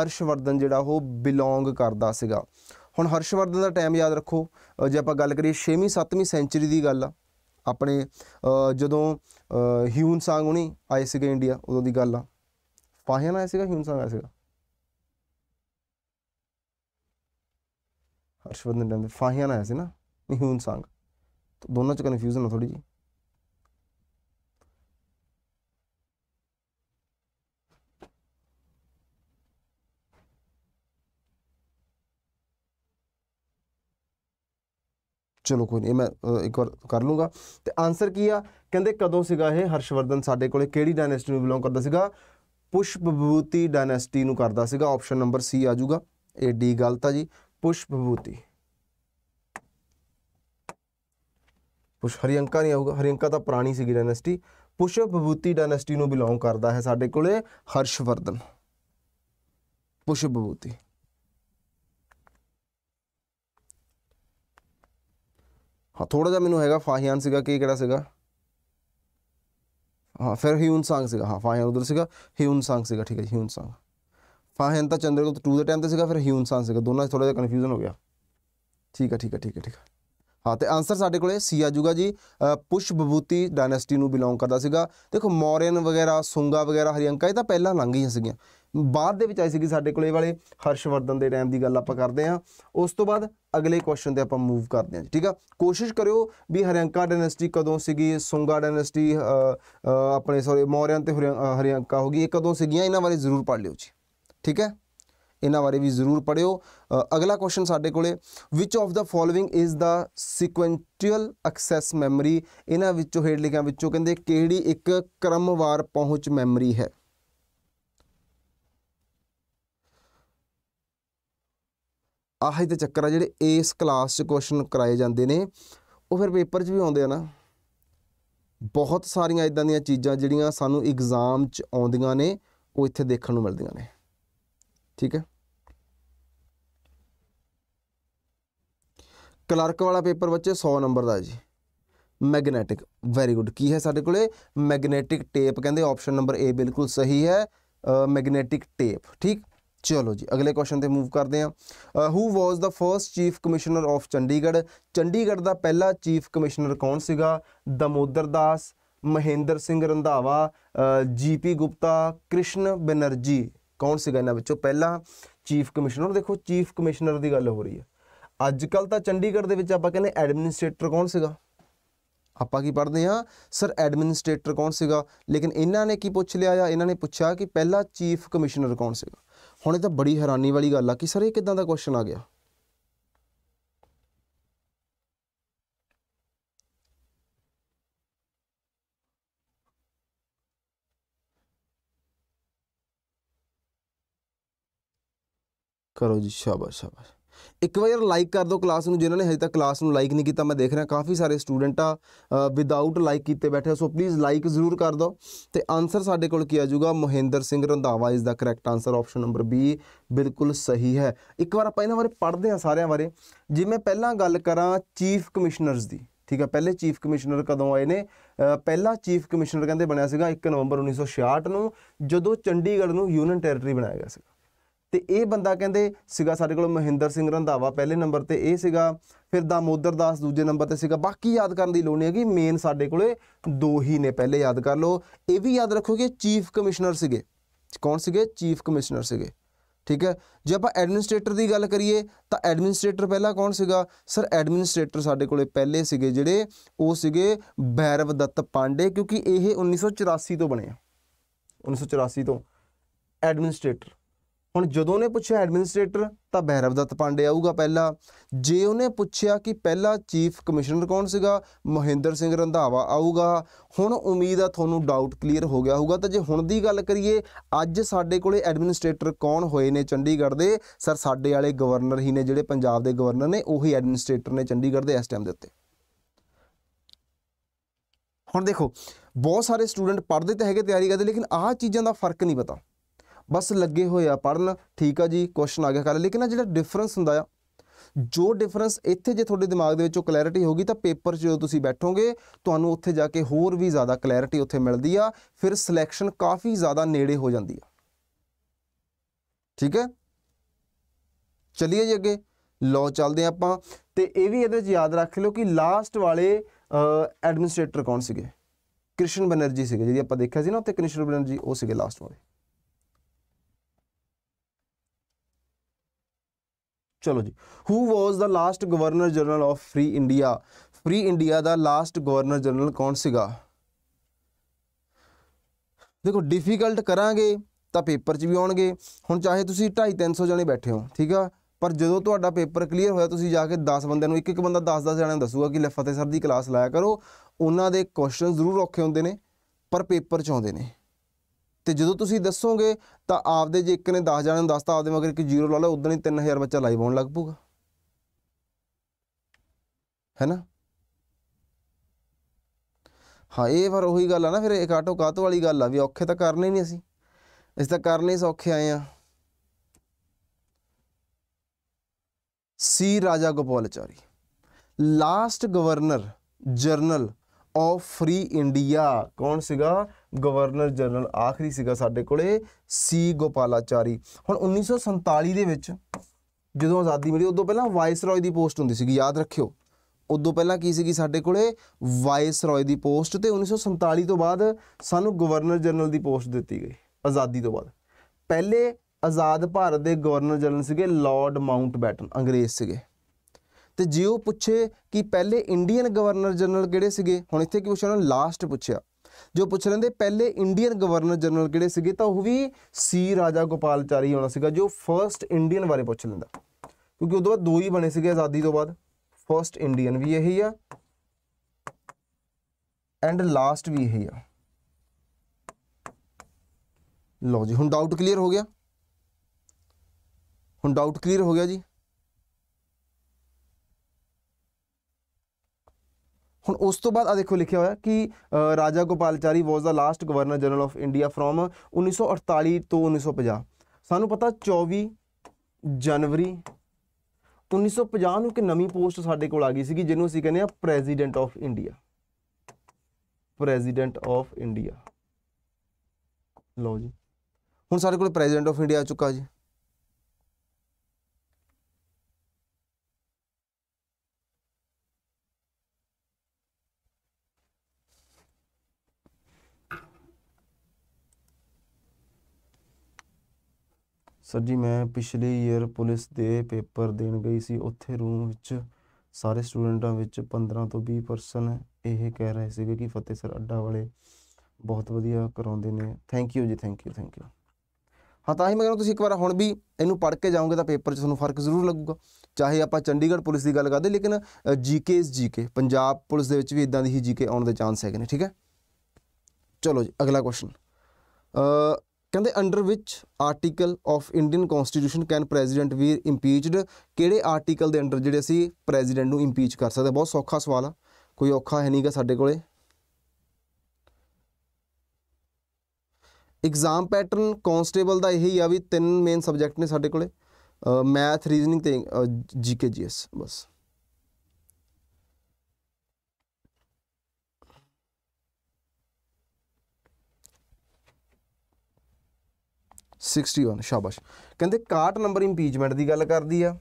ਹਰਸ਼ਵਰਧਨ ਜਿਹੜਾ ਉਹ ਬਿਲੋਂਗ ਕਰਦਾ ਸੀਗਾ ਹੁਣ ਹਰਸ਼ਵਰਧਨ ਦਾ ਟਾਈਮ ਯਾਦ ਰੱਖੋ ਜੇ ਆਪਾਂ ਗੱਲ ਕਰੀਏ 6ਵੀਂ 7ਵੀਂ ਸੈਂਚਰੀ ਦੀ ਗੱਲ ਆ ਆਪਣੇ ਜਦੋਂ ਹਿਊਨ ਸਾਂਗ ਹੁਣੀ ਆਏ ਸੀਗੇ ਇੰਡੀਆ ਉਦੋਂ ਦੀ ਗੱਲ ਆ ਪਾਹਿਆਨ ਆਇਆ ਸੀਗਾ ਹਿਊਨ ਸਾਂਗ ਆਏ ਸੀਗਾ ਹਰਸ਼ਵਰਧਨ ਦੇ ਫਾਹੀਆਂ ਆਇਆ ਸੀ ਨਾ ਨਿਹੂਨ ਸੰਗ ਦੋਨਾਂ ਚ ਕਨਫਿਊਜ਼ਨ ਹੋ ਥੋੜੀ ਜੀ ਚਲੋ ਕੋਈ ਨਹੀਂ ਮੈਂ ਇੱਕ ਵਾਰ ਕਰ ਲੂੰਗਾ ਤੇ ਆਨਸਰ ਕੀ ਆ ਕਹਿੰਦੇ ਕਦੋਂ ਸੀਗਾ ਇਹ ਹਰਸ਼ਵਰਧਨ ਸਾਡੇ ਕੋਲੇ ਕਿਹੜੀ ਡਾਇਨੈਸਟੀ ਨੂੰ ਬਿਲੋਂਗ ਕਰਦਾ ਸੀਗਾ ਪੁਸ਼ਪ ਡਾਇਨੈਸਟੀ ਨੂੰ ਕਰਦਾ ਸੀਗਾ ਆਪਸ਼ਨ ਨੰਬਰ ਸੀ ਆ ਜਾਊਗਾ ਇਹ ਡੀ ਗਲਤ ਆ ਜੀ पुष्प विभूति ਪੁਸ਼ ਹਰੀਅੰਕਾ ਨਹੀਂ ਆਊਗਾ ਹਰੀਅੰਕਾ ਤਾਂ ਪੁਰਾਣੀ ਸੀਗੀ ਡਾਇਨੈਸਟੀ ਪੁਸ਼ਪ ਵਿਭੂਤੀ ਡਾਇਨੈਸਟੀ ਨੂੰ ਬਿਲੋਂਗ ਕਰਦਾ ਹੈ ਸਾਡੇ ਕੋਲੇ ਹਰਸ਼ਵਰਧਨ ਪੁਸ਼ਪ ਵਿਭੂਤੀ ਹਾਂ ਥੋੜਾ ਜਿਹਾ ਮੈਨੂੰ ਹੈਗਾ ਫਾਹੀਆਨ ਸੀਗਾ ਕੀ ਕਿਹੜਾ ਸੀਗਾ ਹਾਂ ਫਿਰ ਹਿਉਨ ਸੰਗ ਸੀਗਾ ਹਾਂ ਫਾਹੀਆਨ ਉਧਰ ਸੀਗਾ ਹਿਉਨ ਸੰਗ ਸੀਗਾ ਠੀਕ ਹੈ ਹਿਉਨ ਸੰਗ ਫਾਹਨ ਤਾਂ ਚੰਦਰਗੁਪਤ 2 ਦੇ ਟਾਈਮ ਤੇ ਸੀਗਾ ਫਿਰ ਸਾਂ ਸੀਗਾ ਦੋਨਾਂ 'ਚ ਥੋੜਾ ਜਿਹਾ ਕਨਫਿਊਜ਼ਨ ਹੋ ਗਿਆ ਠੀਕ ਹੈ ਠੀਕ ਹੈ ਠੀਕ ਹੈ ਠੀਕ ਹੈ ਹਾਂ ਤੇ ਆਨਸਰ ਸਾਡੇ ਕੋਲੇ ਸੀ ਆ ਜੂਗਾ ਜੀ ਪੁਸ਼ ਬਬੂਤੀ ਡਾਇਨੈਸਟੀ ਨੂੰ ਬਿਲੋਂਗ ਕਰਦਾ ਸੀਗਾ ਦੇਖੋ ਮੌਰੀਅਨ ਵਗੈਰਾ ਸੁੰਗਾ ਵਗੈਰਾ ਹਰਿਅੰਕਾ ਇਹ ਤਾਂ ਪਹਿਲਾਂ ਲੰਘ ਗਈਆਂ ਸੀਗੀਆਂ ਬਾਅਦ ਦੇ ਵਿੱਚ ਆਈ ਸੀਗੀ ਸਾਡੇ ਕੋਲੇ ਵਾਲੇ ਹਰਸ਼ਵਰਧਨ ਦੇ ਟਾਈਮ ਦੀ ਗੱਲ ਆਪਾਂ ਕਰਦੇ ਆ ਉਸ ਤੋਂ ਬਾਅਦ ਅਗਲੇ ਕੁਐਸਚਨ ਤੇ ਆਪਾਂ ਮੂਵ ਕਰਦੇ ਆ ਠੀਕ ਆ ਕੋਸ਼ਿਸ਼ ਕਰਿਓ ਵੀ ਹਰਿਅੰਕਾ ਡਾਇਨੈਸਟੀ ਕਦੋਂ ਸੀਗੀ ਸੁੰਗਾ ਡਾਇਨੈਸਟੀ ਆਪਣੇ ਸੌਰੀ ਮੌਰੀਅਨ ਤੇ ਹਰਿਅੰਕਾ ਹੋ ਗਈ ਇਹ ਕਦੋਂ ਸੀਗੀਆਂ ਇਹਨਾਂ ਬਾਰੇ ਜ਼ਰੂਰ ਪੜ੍ਹ ਲਿਓ ਜੀ ਠੀਕ ਹੈ ਇਹਨਾਂ ਬਾਰੇ ਵੀ ਜ਼ਰੂਰ ਪੜਿਓ ਅਗਲਾ ਕੁਐਸਚਨ ਸਾਡੇ ਕੋਲੇ which of the following is the sequential access memory ਇਹਨਾਂ ਵਿੱਚੋਂ ਹੇਠ ਲਿਖਿਆਂ ਵਿੱਚੋਂ ਕਹਿੰਦੇ ਕਿਹੜੀ ਇੱਕ ਕ੍ਰਮਵਾਰ ਪਹੁੰਚ ਮੈਮਰੀ ਹੈ ਆਹ ਹੀ ਤੇ ਚੱਕਰ ਆ ਜਿਹੜੇ ਇਸ ਕਲਾਸ 'ਚ ਕੁਐਸਚਨ ਕਰਾਏ ਜਾਂਦੇ ਨੇ ਉਹ ਫਿਰ ਪੇਪਰ 'ਚ ਵੀ ਆਉਂਦੇ ਆ ਨਾ ਬਹੁਤ ਸਾਰੀਆਂ ਇਦਾਂ ਦੀਆਂ ਚੀਜ਼ਾਂ ਜਿਹੜੀਆਂ ਸਾਨੂੰ ਐਗਜ਼ਾਮ 'ਚ ਆਉਂਦੀਆਂ ਨੇ ਉਹ ਇੱਥੇ ਦੇਖਣ ਨੂੰ ਮਿਲਦੀਆਂ ਨੇ ਠੀਕ ਹੈ ਕਲਰਕ ਵਾਲਾ ਪੇਪਰ ਬੱਚੇ 100 ਨੰਬਰ ਦਾ ਜੀ ਮੈਗਨੇਟਿਕ ਵੈਰੀ ਗੁੱਡ ਕੀ ਹੈ ਸਾਡੇ ਕੋਲੇ ਮੈਗਨੇਟਿਕ ਟੇਪ ਕਹਿੰਦੇ ਆਪਸ਼ਨ ਨੰਬਰ A ਬਿਲਕੁਲ ਸਹੀ ਹੈ ਮੈਗਨੇਟਿਕ ਟੇਪ ਠੀਕ ਚਲੋ ਜੀ ਅਗਲੇ ਕੁਐਸਚਨ ਤੇ ਮੂਵ ਕਰਦੇ ਹਾਂ who was the first chief commissioner of Chandigarh Chandigarh ਦਾ ਪਹਿਲਾ ਚੀਫ ਕਮਿਸ਼ਨਰ ਕੌਣ ਸੀਗਾ ਦਮੋਦਰ ਦਾਸ ਮਹਿੰਦਰ ਸਿੰਘ ਰੰਧਾਵਾ ਜੀਪੀ ਗੁਪਤਾ ਕ੍ਰਿਸ਼ਨ ਬਨਰਜੀ ਕੌਣ ਸੀਗਾ ਇਹਨਾਂ ਵਿੱਚੋਂ ਪਹਿਲਾਂ ਚੀਫ ਕਮਿਸ਼ਨਰ ਦੇਖੋ ਚੀਫ ਕਮਿਸ਼ਨਰ ਦੀ ਗੱਲ ਹੋ ਰਹੀ ਹੈ ਅੱਜ ਕੱਲ ਤਾਂ ਚੰਡੀਗੜ੍ਹ ਦੇ ਵਿੱਚ ਆਪਾਂ ਕਹਿੰਦੇ ਐਡਮਿਨਿਸਟ੍ਰੇਟਰ ਕੌਣ ਸੀਗਾ ਆਪਾਂ ਕੀ ਪੜ੍ਹਦੇ ਆ ਸਰ ਐਡਮਿਨਿਸਟ੍ਰੇਟਰ ਕੌਣ ਸੀਗਾ ਲੇਕਿਨ ਇਹਨਾਂ ਨੇ ਕੀ ਪੁੱਛ ਲਿਆ ਆ ਇਹਨਾਂ ਨੇ ਪੁੱਛਿਆ ਕਿ ਪਹਿਲਾ ਚੀਫ ਕਮਿਸ਼ਨਰ ਕੌਣ ਸੀਗਾ ਹੁਣ ਇਹ ਤਾਂ ਬੜੀ ਹੈਰਾਨੀ ਵਾਲੀ ਗੱਲ ਆ ਕਿ ਸਰ ਇਹ ਕਿਦਾਂ ਦਾ ਕੁਐਸਚਨ ਆ ਗਿਆ ਕਰੋ ਜੀ ਸ਼ਾਬਾਸ਼ ਸ਼ਾਬਾਸ਼ ਇੱਕ ਵਾਰ ਲਾਈਕ ਕਰ ਦਿਓ ਕਲਾਸ ਨੂੰ ਜਿਨ੍ਹਾਂ ਨੇ ਹਜੇ ਤੱਕ ਕਲਾਸ ਨੂੰ ਲਾਈਕ ਨਹੀਂ ਕੀਤਾ ਮੈਂ ਦੇਖ ਰਿਹਾ ਕਾਫੀ ਸਾਰੇ ਸਟੂਡੈਂਟ ਆ ਵਿਦਆਊਟ ਲਾਈਕ ਕੀਤੇ ਬੈਠੇ ਸੋ ਪਲੀਜ਼ ਲਾਈਕ ਜ਼ਰੂਰ ਕਰ ਦਿਓ ਤੇ ਆਨਸਰ ਸਾਡੇ ਕੋਲ ਕੀ ਆ ਜਾਊਗਾ ਮੋਹਿੰਦਰ ਸਿੰਘ ਰੰਧਾਵਾ ਇਸ ਦਾ correct answer option number B ਬਿਲਕੁਲ ਸਹੀ ਹੈ ਇੱਕ ਵਾਰ ਆਪਾਂ ਇਹਨਾਂ ਬਾਰੇ ਪੜ੍ਹਦੇ ਹਾਂ ਸਾਰਿਆਂ ਬਾਰੇ ਜਿਵੇਂ ਪਹਿਲਾਂ ਗੱਲ ਕਰਾਂ ਚੀਫ ਕਮਿਸ਼ਨਰਸ ਦੀ ਠੀਕ ਹੈ ਪਹਿਲੇ ਚੀਫ ਕਮਿਸ਼ਨਰ ਕਦੋਂ ਆਏ ਨੇ ਪਹਿਲਾ ਚੀਫ ਕਮਿਸ਼ਨਰ ਕਹਿੰਦੇ ਬਣਿਆ ਸੀਗਾ 1 ਨਵੰਬਰ 1966 ਨੂੰ ਜਦੋਂ ਚੰਡੀਗੜ੍ਹ ਨੂੰ ਯੂਨੀਅਨ ਟੈਰੀਟਰੀ ਬਣਾਇਆ ਗਿਆ ਸੀ ਤੇ ਇਹ ਬੰਦਾ ਕਹਿੰਦੇ ਸੀਗਾ ਸਾਡੇ ਕੋਲ ਮਹਿੰਦਰ ਸਿੰਘ ਰੰਧਾਵਾ ਪਹਿਲੇ ਨੰਬਰ ਤੇ ਇਹ ਸੀਗਾ ਫਿਰ ਦਾਮੋਦਰ ਦਾਸ ਦੂਜੇ ਨੰਬਰ ਤੇ ਸੀਗਾ ਬਾਕੀ ਯਾਦ ਕਰਨ ਦੀ ਲੋੜ ਨਹੀਂ ਹੈਗੀ ਮੇਨ ਸਾਡੇ ਕੋਲੇ ਦੋ ਹੀ ਨੇ ਪਹਿਲੇ ਯਾਦ ਕਰ ਲਓ ਇਹ ਵੀ ਯਾਦ ਰੱਖੋ ਕਿ ਚੀਫ ਕਮਿਸ਼ਨਰ ਸੀਗੇ ਕੌਣ ਸੀਗੇ ਚੀਫ ਕਮਿਸ਼ਨਰ ਸੀਗੇ ਠੀਕ ਹੈ ਜੇ ਆਪਾਂ ਐਡਮਿਨਿਸਟ੍ਰੇਟਰ ਦੀ ਗੱਲ ਕਰੀਏ ਤਾਂ ਐਡਮਿਨਿਸਟ੍ਰੇਟਰ ਪਹਿਲਾਂ ਕੌਣ ਸੀਗਾ ਸਰ ਐਡਮਿਨਿਸਟ੍ਰੇਟਰ ਸਾਡੇ ਕੋਲੇ ਪਹਿਲੇ ਸੀਗੇ ਜਿਹੜੇ ਉਹ ਸੀਗੇ ਬੈਰਵ ਦੱਤ ਪਾਂਡੇ ਕਿਉਂਕਿ ਇਹ 1984 ਤੋਂ ਬਣੇ ਆ 1984 ਤੋਂ ਐਡਮਿਨਿਸਟ੍ਰੇਟਰ ਹੁਣ ਜਦੋਂ ਉਹਨੇ ਪੁੱਛਿਆ ਐਡਮਿਨਿਸਟ੍ਰੇਟਰ ਤਾਂ ਬਹਿਰਵ ਦੱਤ ਪਾਂਡੇ ਆਊਗਾ ਪਹਿਲਾ ਜੇ ਉਹਨੇ ਪੁੱਛਿਆ ਕਿ ਪਹਿਲਾ ਚੀਫ ਕਮਿਸ਼ਨਰ ਕੌਣ ਸੀਗਾ ਮਹਿੰਦਰ ਸਿੰਘ ਰੰਧਾਵਾ ਆਊਗਾ ਹੁਣ ਉਮੀਦ ਆ ਤੁਹਾਨੂੰ ਡਾਊਟ ਕਲੀਅਰ ਹੋ ਗਿਆ ਹੋਊਗਾ ਤਾਂ ਜੇ ਹੁਣ ਦੀ ਗੱਲ ਕਰੀਏ ਅੱਜ ਸਾਡੇ ਕੋਲੇ ਐਡਮਿਨਿਸਟ੍ਰੇਟਰ ਕੌਣ ਹੋਏ ਨੇ ਚੰਡੀਗੜ੍ਹ ਦੇ ਸਰ ਸਾਡੇ ਵਾਲੇ ਗਵਰਨਰ ਹੀ ਨੇ ਜਿਹੜੇ ਪੰਜਾਬ ਦੇ ਗਵਰਨਰ ਨੇ ਉਹੀ ਐਡਮਿਨਿਸਟ੍ਰੇਟਰ ਨੇ ਚੰਡੀਗੜ੍ਹ ਦੇ ਇਸ ਟਾਈਮ ਦੇ ਉੱਤੇ ਹੁਣ ਦੇਖੋ ਬਹੁਤ ਸਾਰੇ ਸਟੂਡੈਂਟ ਪੜ੍ਹਦੇ ਤਾਂ ਹੈਗੇ ਤਿਆਰੀ ਕਰਦੇ ਲੇਕਿਨ ਆਹ ਚੀਜ਼ਾਂ ਦਾ ਫਰਕ ਨਹੀਂ ਪਤਾ ਬਸ ਲੱਗੇ ਹੋਏ ਆ ਪੜਨ ਠੀਕ ਆ ਜੀ ਕੁਐਸਚਨ ਆ ਗਿਆ ਕਰ ਲੇਕਿਨ ਆ ਜਿਹੜਾ ਡਿਫਰੈਂਸ ਹੁੰਦਾ ਆ ਜੋ ਡਿਫਰੈਂਸ ਇੱਥੇ ਜੇ ਤੁਹਾਡੇ ਦਿਮਾਗ ਦੇ ਵਿੱਚੋਂ ਕਲੈਰਿਟੀ ਹੋਗੀ ਤਾਂ ਪੇਪਰ 'ਚ ਜਦੋਂ ਤੁਸੀਂ ਬੈਠੋਗੇ ਤੁਹਾਨੂੰ ਉੱਥੇ ਜਾ ਕੇ ਹੋਰ ਵੀ ਜ਼ਿਆਦਾ ਕਲੈਰਿਟੀ ਉੱਥੇ ਮਿਲਦੀ ਆ ਫਿਰ ਸਿਲੈਕਸ਼ਨ ਕਾਫੀ ਜ਼ਿਆਦਾ ਨੇੜੇ ਹੋ ਜਾਂਦੀ ਆ ਠੀਕ ਹੈ ਚਲਿਏ ਜੀ ਅੱਗੇ ਲੋ ਚੱਲਦੇ ਆਪਾਂ ਤੇ ਇਹ ਵੀ ਇਹਦੇ 'ਚ ਯਾਦ ਰੱਖ ਲਿਓ ਕਿ ਲਾਸਟ ਵਾਲੇ ਐਡਮਿਨਿਸਟ੍ਰੇਟਰ ਕੌਣ ਸੀਗੇ ਕ੍ਰਿਸ਼ਨ ਬਨਰਜੀ ਸੀਗੇ ਜਿਹੜੀ ਆਪਾਂ ਦੇਖਿਆ ਸੀ ਨਾ ਉੱਥੇ ਕ੍ਰਿਸ਼ਨ ਬਨਰਜੀ ਉਹ ਸੀਗੇ ਲਾਸਟ ਵਾਲੇ ਚਲੋ ਜੀ who was the last governor general of free India free India ਦਾ ਲਾਸਟ ਗਵਰਨਰ ਜਨਰਲ ਕੌਣ ਸੀਗਾ ਦੇਖੋ ਡਿਫਿਕਲਟ ਕਰਾਂਗੇ ਤਾਂ ਪੇਪਰ 'ਚ ਵੀ ਆਉਣਗੇ ਹੁਣ ਚਾਹੇ ਤੁਸੀਂ 2.5 300 ਜਣੇ ਬੈਠੇ ਹੋ ਠੀਕ ਆ ਪਰ ਜਦੋਂ ਤੁਹਾਡਾ ਪੇਪਰ ਕਲੀਅਰ ਹੋਇਆ ਤੁਸੀਂ ਜਾ ਕੇ 10 ਬੰਦਿਆਂ ਨੂੰ ਇੱਕ ਇੱਕ ਬੰਦਾ 10-10 ਜਣਿਆਂ ਨੂੰ ਦੱਸੂਗਾ ਕਿ ਲੈ ਫਤਿਹ ਸਰ ਦੀ ਕਲਾਸ ਲਾਇਆ ਕਰੋ ਉਹਨਾਂ ਦੇ ਕੁਐਸਚਨ ਜ਼ਰੂਰ ਔਖੇ ਹੁੰਦੇ ਨੇ ਪਰ ਪੇਪਰ 'ਚ ਆਉਂਦੇ ਨੇ ਤੇ ਜਦੋਂ ਤੁਸੀਂ ਦੱਸੋਗੇ ਤਾਂ ਆਪਦੇ ਜੇ ਇੱਕ ਨੇ 10 ਜਣਿਆਂ ਨੂੰ ਦੱਸਤਾ ਆਪਦੇ ਮਗਰ ਇੱਕ ਜ਼ੀਰੋ ਲਾ ਲਓ ਉਦੋਂ ਹੀ 3000 ਬੱਚਾ ਲਾਈਵ ਹੋਣ ਲੱਗ ਪੂਗਾ ਹੈਨਾ ਹਾਂ ਇਹ ਵਾਰ ਉਹੀ ਗੱਲ ਆ ਨਾ ਫਿਰ ਇਹ ਕਾਟੋ ਕਾਤੋ ਵਾਲੀ ਗੱਲ ਆ ਵੀ ਔਖੇ ਤਾਂ ਕਰਨੇ ਨਹੀਂ ਅਸੀਂ ਅਸੀਂ ਤਾਂ ਕਰਨੇ ਸੌਖੇ ਆਏ ਆ ਸੀ Raja Gopalachari last governor general of free India ਕੌਣ ਸੀਗਾ ਗਵਰਨਰ ਜਨਰਲ ਆਖਰੀ ਸੀਗਾ ਸਾਡੇ ਕੋਲੇ ਸੀ ਗੋਪਾਲਾਚਾਰੀ ਹੁਣ 1947 ਦੇ ਵਿੱਚ ਜਦੋਂ ਆਜ਼ਾਦੀ ਮਿਲੀ ਉਦੋਂ ਪਹਿਲਾਂ ਵਾਈਸ ਰॉय ਦੀ ਪੋਸਟ ਹੁੰਦੀ ਸੀਗੀ ਯਾਦ ਰੱਖਿਓ ਉਦੋਂ ਪਹਿਲਾਂ ਕੀ ਸੀਗੀ ਸਾਡੇ ਕੋਲੇ ਵਾਈਸ ਰॉय ਦੀ ਪੋਸਟ ਤੇ 1947 ਤੋਂ ਬਾਅਦ ਸਾਨੂੰ ਗਵਰਨਰ ਜਨਰਲ ਦੀ ਪੋਸਟ ਦਿੱਤੀ ਗਈ ਆਜ਼ਾਦੀ ਤੋਂ ਬਾਅਦ ਪਹਿਲੇ ਆਜ਼ਾਦ ਭਾਰਤ ਦੇ ਗਵਰਨਰ ਜਨਰਲ ਸੀਗੇ ਲਾਰਡ ਬੈਟਨ ਅੰਗਰੇਜ਼ ਸੀਗੇ ਤੇ ਜੇ ਉਹ ਪੁੱਛੇ ਕਿ ਪਹਿਲੇ ਇੰਡੀਅਨ ਗਵਰਨਰ ਜਨਰਲ ਕਿਹੜੇ ਸੀਗੇ ਹੁਣ ਇੱਥੇ ਕੀ ਪੁੱਛਿਆ ਉਹਨਾਂ ਲਾਸਟ ਪੁੱਛਿਆ ਜੋ ਪੁੱਛ ਲੈਂਦੇ ਪਹਿਲੇ ਇੰਡੀਅਨ ਗਵਰਨਰ ਜਨਰਲ ਕਿਹੜੇ ਸੀਗੇ ਤਾਂ ਉਹ ਵੀ ਸੀ ਰਾਜਾ ਗੋਪਾਲਚਾਰੀ ਹੋਣਾ ਸੀਗਾ ਜੋ ਫਰਸਟ ਇੰਡੀਅਨ ਬਾਰੇ ਪੁੱਛ ਲੈਂਦਾ ਕਿਉਂਕਿ ਉਦੋਂ ਬਾਅਦ ਦੋ ਹੀ ਬਣੇ ਸੀਗੇ ਆਜ਼ਾਦੀ ਤੋਂ ਬਾਅਦ ਫਰਸਟ ਇੰਡੀਅਨ ਵੀ ਇਹੀ ਆ ਐਂਡ ਲਾਸਟ ਵੀ ਇਹੀ ਆ ਲਓ ਜੀ ਹੁਣ ਡਾਊਟ ਕਲੀਅਰ ਹੋ ਗਿਆ ਹੁਣ ਡਾਊਟ ਕਲੀਅਰ ਹੋ ਗਿਆ ਜੀ ਹੁਣ ਉਸ ਤੋਂ ਬਾਅਦ ਆ ਦੇਖੋ ਲਿਖਿਆ ਹੋਇਆ ਕਿ Raja Gopalachari was the last governor general of India from 1948 ਤੋਂ 1950 ਸਾਨੂੰ ਪਤਾ 24 ਜਨਵਰੀ 1950 ਨੂੰ ਕਿ ਨਵੀਂ ਪੋਸਟ ਸਾਡੇ ਕੋਲ ਆ ਗਈ ਕਿ ਜਿਹਨੂੰ ਅਸੀਂ ਕਹਿੰਦੇ ਆ president of India president of India ਲਓ ਜੀ ਹੁਣ ਸਾਡੇ ਕੋਲ ਪ੍ਰੈਜ਼ੀਡੈਂਟ ਆਫ ਇੰਡੀਆ ਆ ਚੁੱਕਾ ਜੀ ਸਰ ਜੀ ਮੈਂ ਪਿਛਲੇ ਈਅਰ ਪੁਲਿਸ ਦੇ ਪੇਪਰ ਦੇਣ ਗਈ ਸੀ ਉੱਥੇ ਰੂਮ ਵਿੱਚ ਸਾਰੇ ਸਟੂਡੈਂਟਾਂ ਵਿੱਚ 15 ਤੋਂ 20 ਪਰਸਨ ਇਹ ਕਹਿ ਰਹੇ ਸੀਗੇ ਕਿ ਫਤਿਹ ਸਰ ਅੱਡਾ ਵਾਲੇ ਬਹੁਤ ਵਧੀਆ ਕਰਾਉਂਦੇ ਨੇ ਥੈਂਕ ਯੂ ਜੀ ਥੈਂਕ ਯੂ ਥੈਂਕ ਯੂ ਹਾਂ ਤਾਂ ਹੀ ਮੈਂ ਕਹਿੰਦਾ ਤੁਸੀਂ ਇੱਕ ਵਾਰ ਹੁਣ ਵੀ ਇਹਨੂੰ ਪੜ੍ਹ ਕੇ ਜਾਓਗੇ ਤਾਂ ਪੇਪਰ 'ਚ ਤੁਹਾਨੂੰ ਫਰਕ ਜ਼ਰੂਰ ਲੱਗੂਗਾ ਚਾਹੇ ਆਪਾਂ ਚੰਡੀਗੜ੍ਹ ਪੁਲਿਸ ਦੀ ਗੱਲ ਕਰਦੇ ਲੇਕਿਨ ਜੀਕੇ ਇਸ ਜੀਕੇ ਪੰਜਾਬ ਪੁਲਿਸ ਦੇ ਵਿੱਚ ਵੀ ਇਦਾਂ ਦੀ ਹੀ ਜੀਕੇ ਆਉਣ ਦੇ ਚਾਂਸ ਹੈਗੇ ਨੇ ਠੀਕ ਹੈ ਚਲੋ ਜੀ ਅਗਲਾ ਕੁਐਸਚਨ ਅ ਕਹਿੰਦੇ under which article of Indian constitution can president be impeached ਕਿਹੜੇ ਆਰਟੀਕਲ ਦੇ ਅੰਡਰ ਜਿਹੜੇ ਅਸੀਂ ਪ੍ਰੈਜ਼ੀਡੈਂਟ ਨੂੰ ਇੰਪੀਚ ਕਰ ਸਕਦੇ ਬਹੁਤ ਸੌਖਾ ਸਵਾਲ ਆ ਕੋਈ ਔਖਾ ਹੈ ਨਹੀਂਗਾ ਸਾਡੇ ਕੋਲੇ ਐਗਜ਼ਾਮ ਪੈਟਰਨ ਕਨਸਟੇਬਲ ਦਾ ਇਹੀ ਆ ਵੀ ਤਿੰਨ ਮੇਨ ਸਬਜੈਕਟ ਨੇ ਸਾਡੇ ਕੋਲੇ ਮੈਥ ਰੀਜ਼ਨਿੰਗ ਤੇ ਜੀਕੇ ਜੀਐਸ ਬਸ 61 ਸ਼ਾਬਾਸ਼ ਕਹਿੰਦੇ 61 ਨੰਬਰ ਇੰਪੀਚਮੈਂਟ ਦੀ ਗੱਲ ਕਰਦੀ ਆ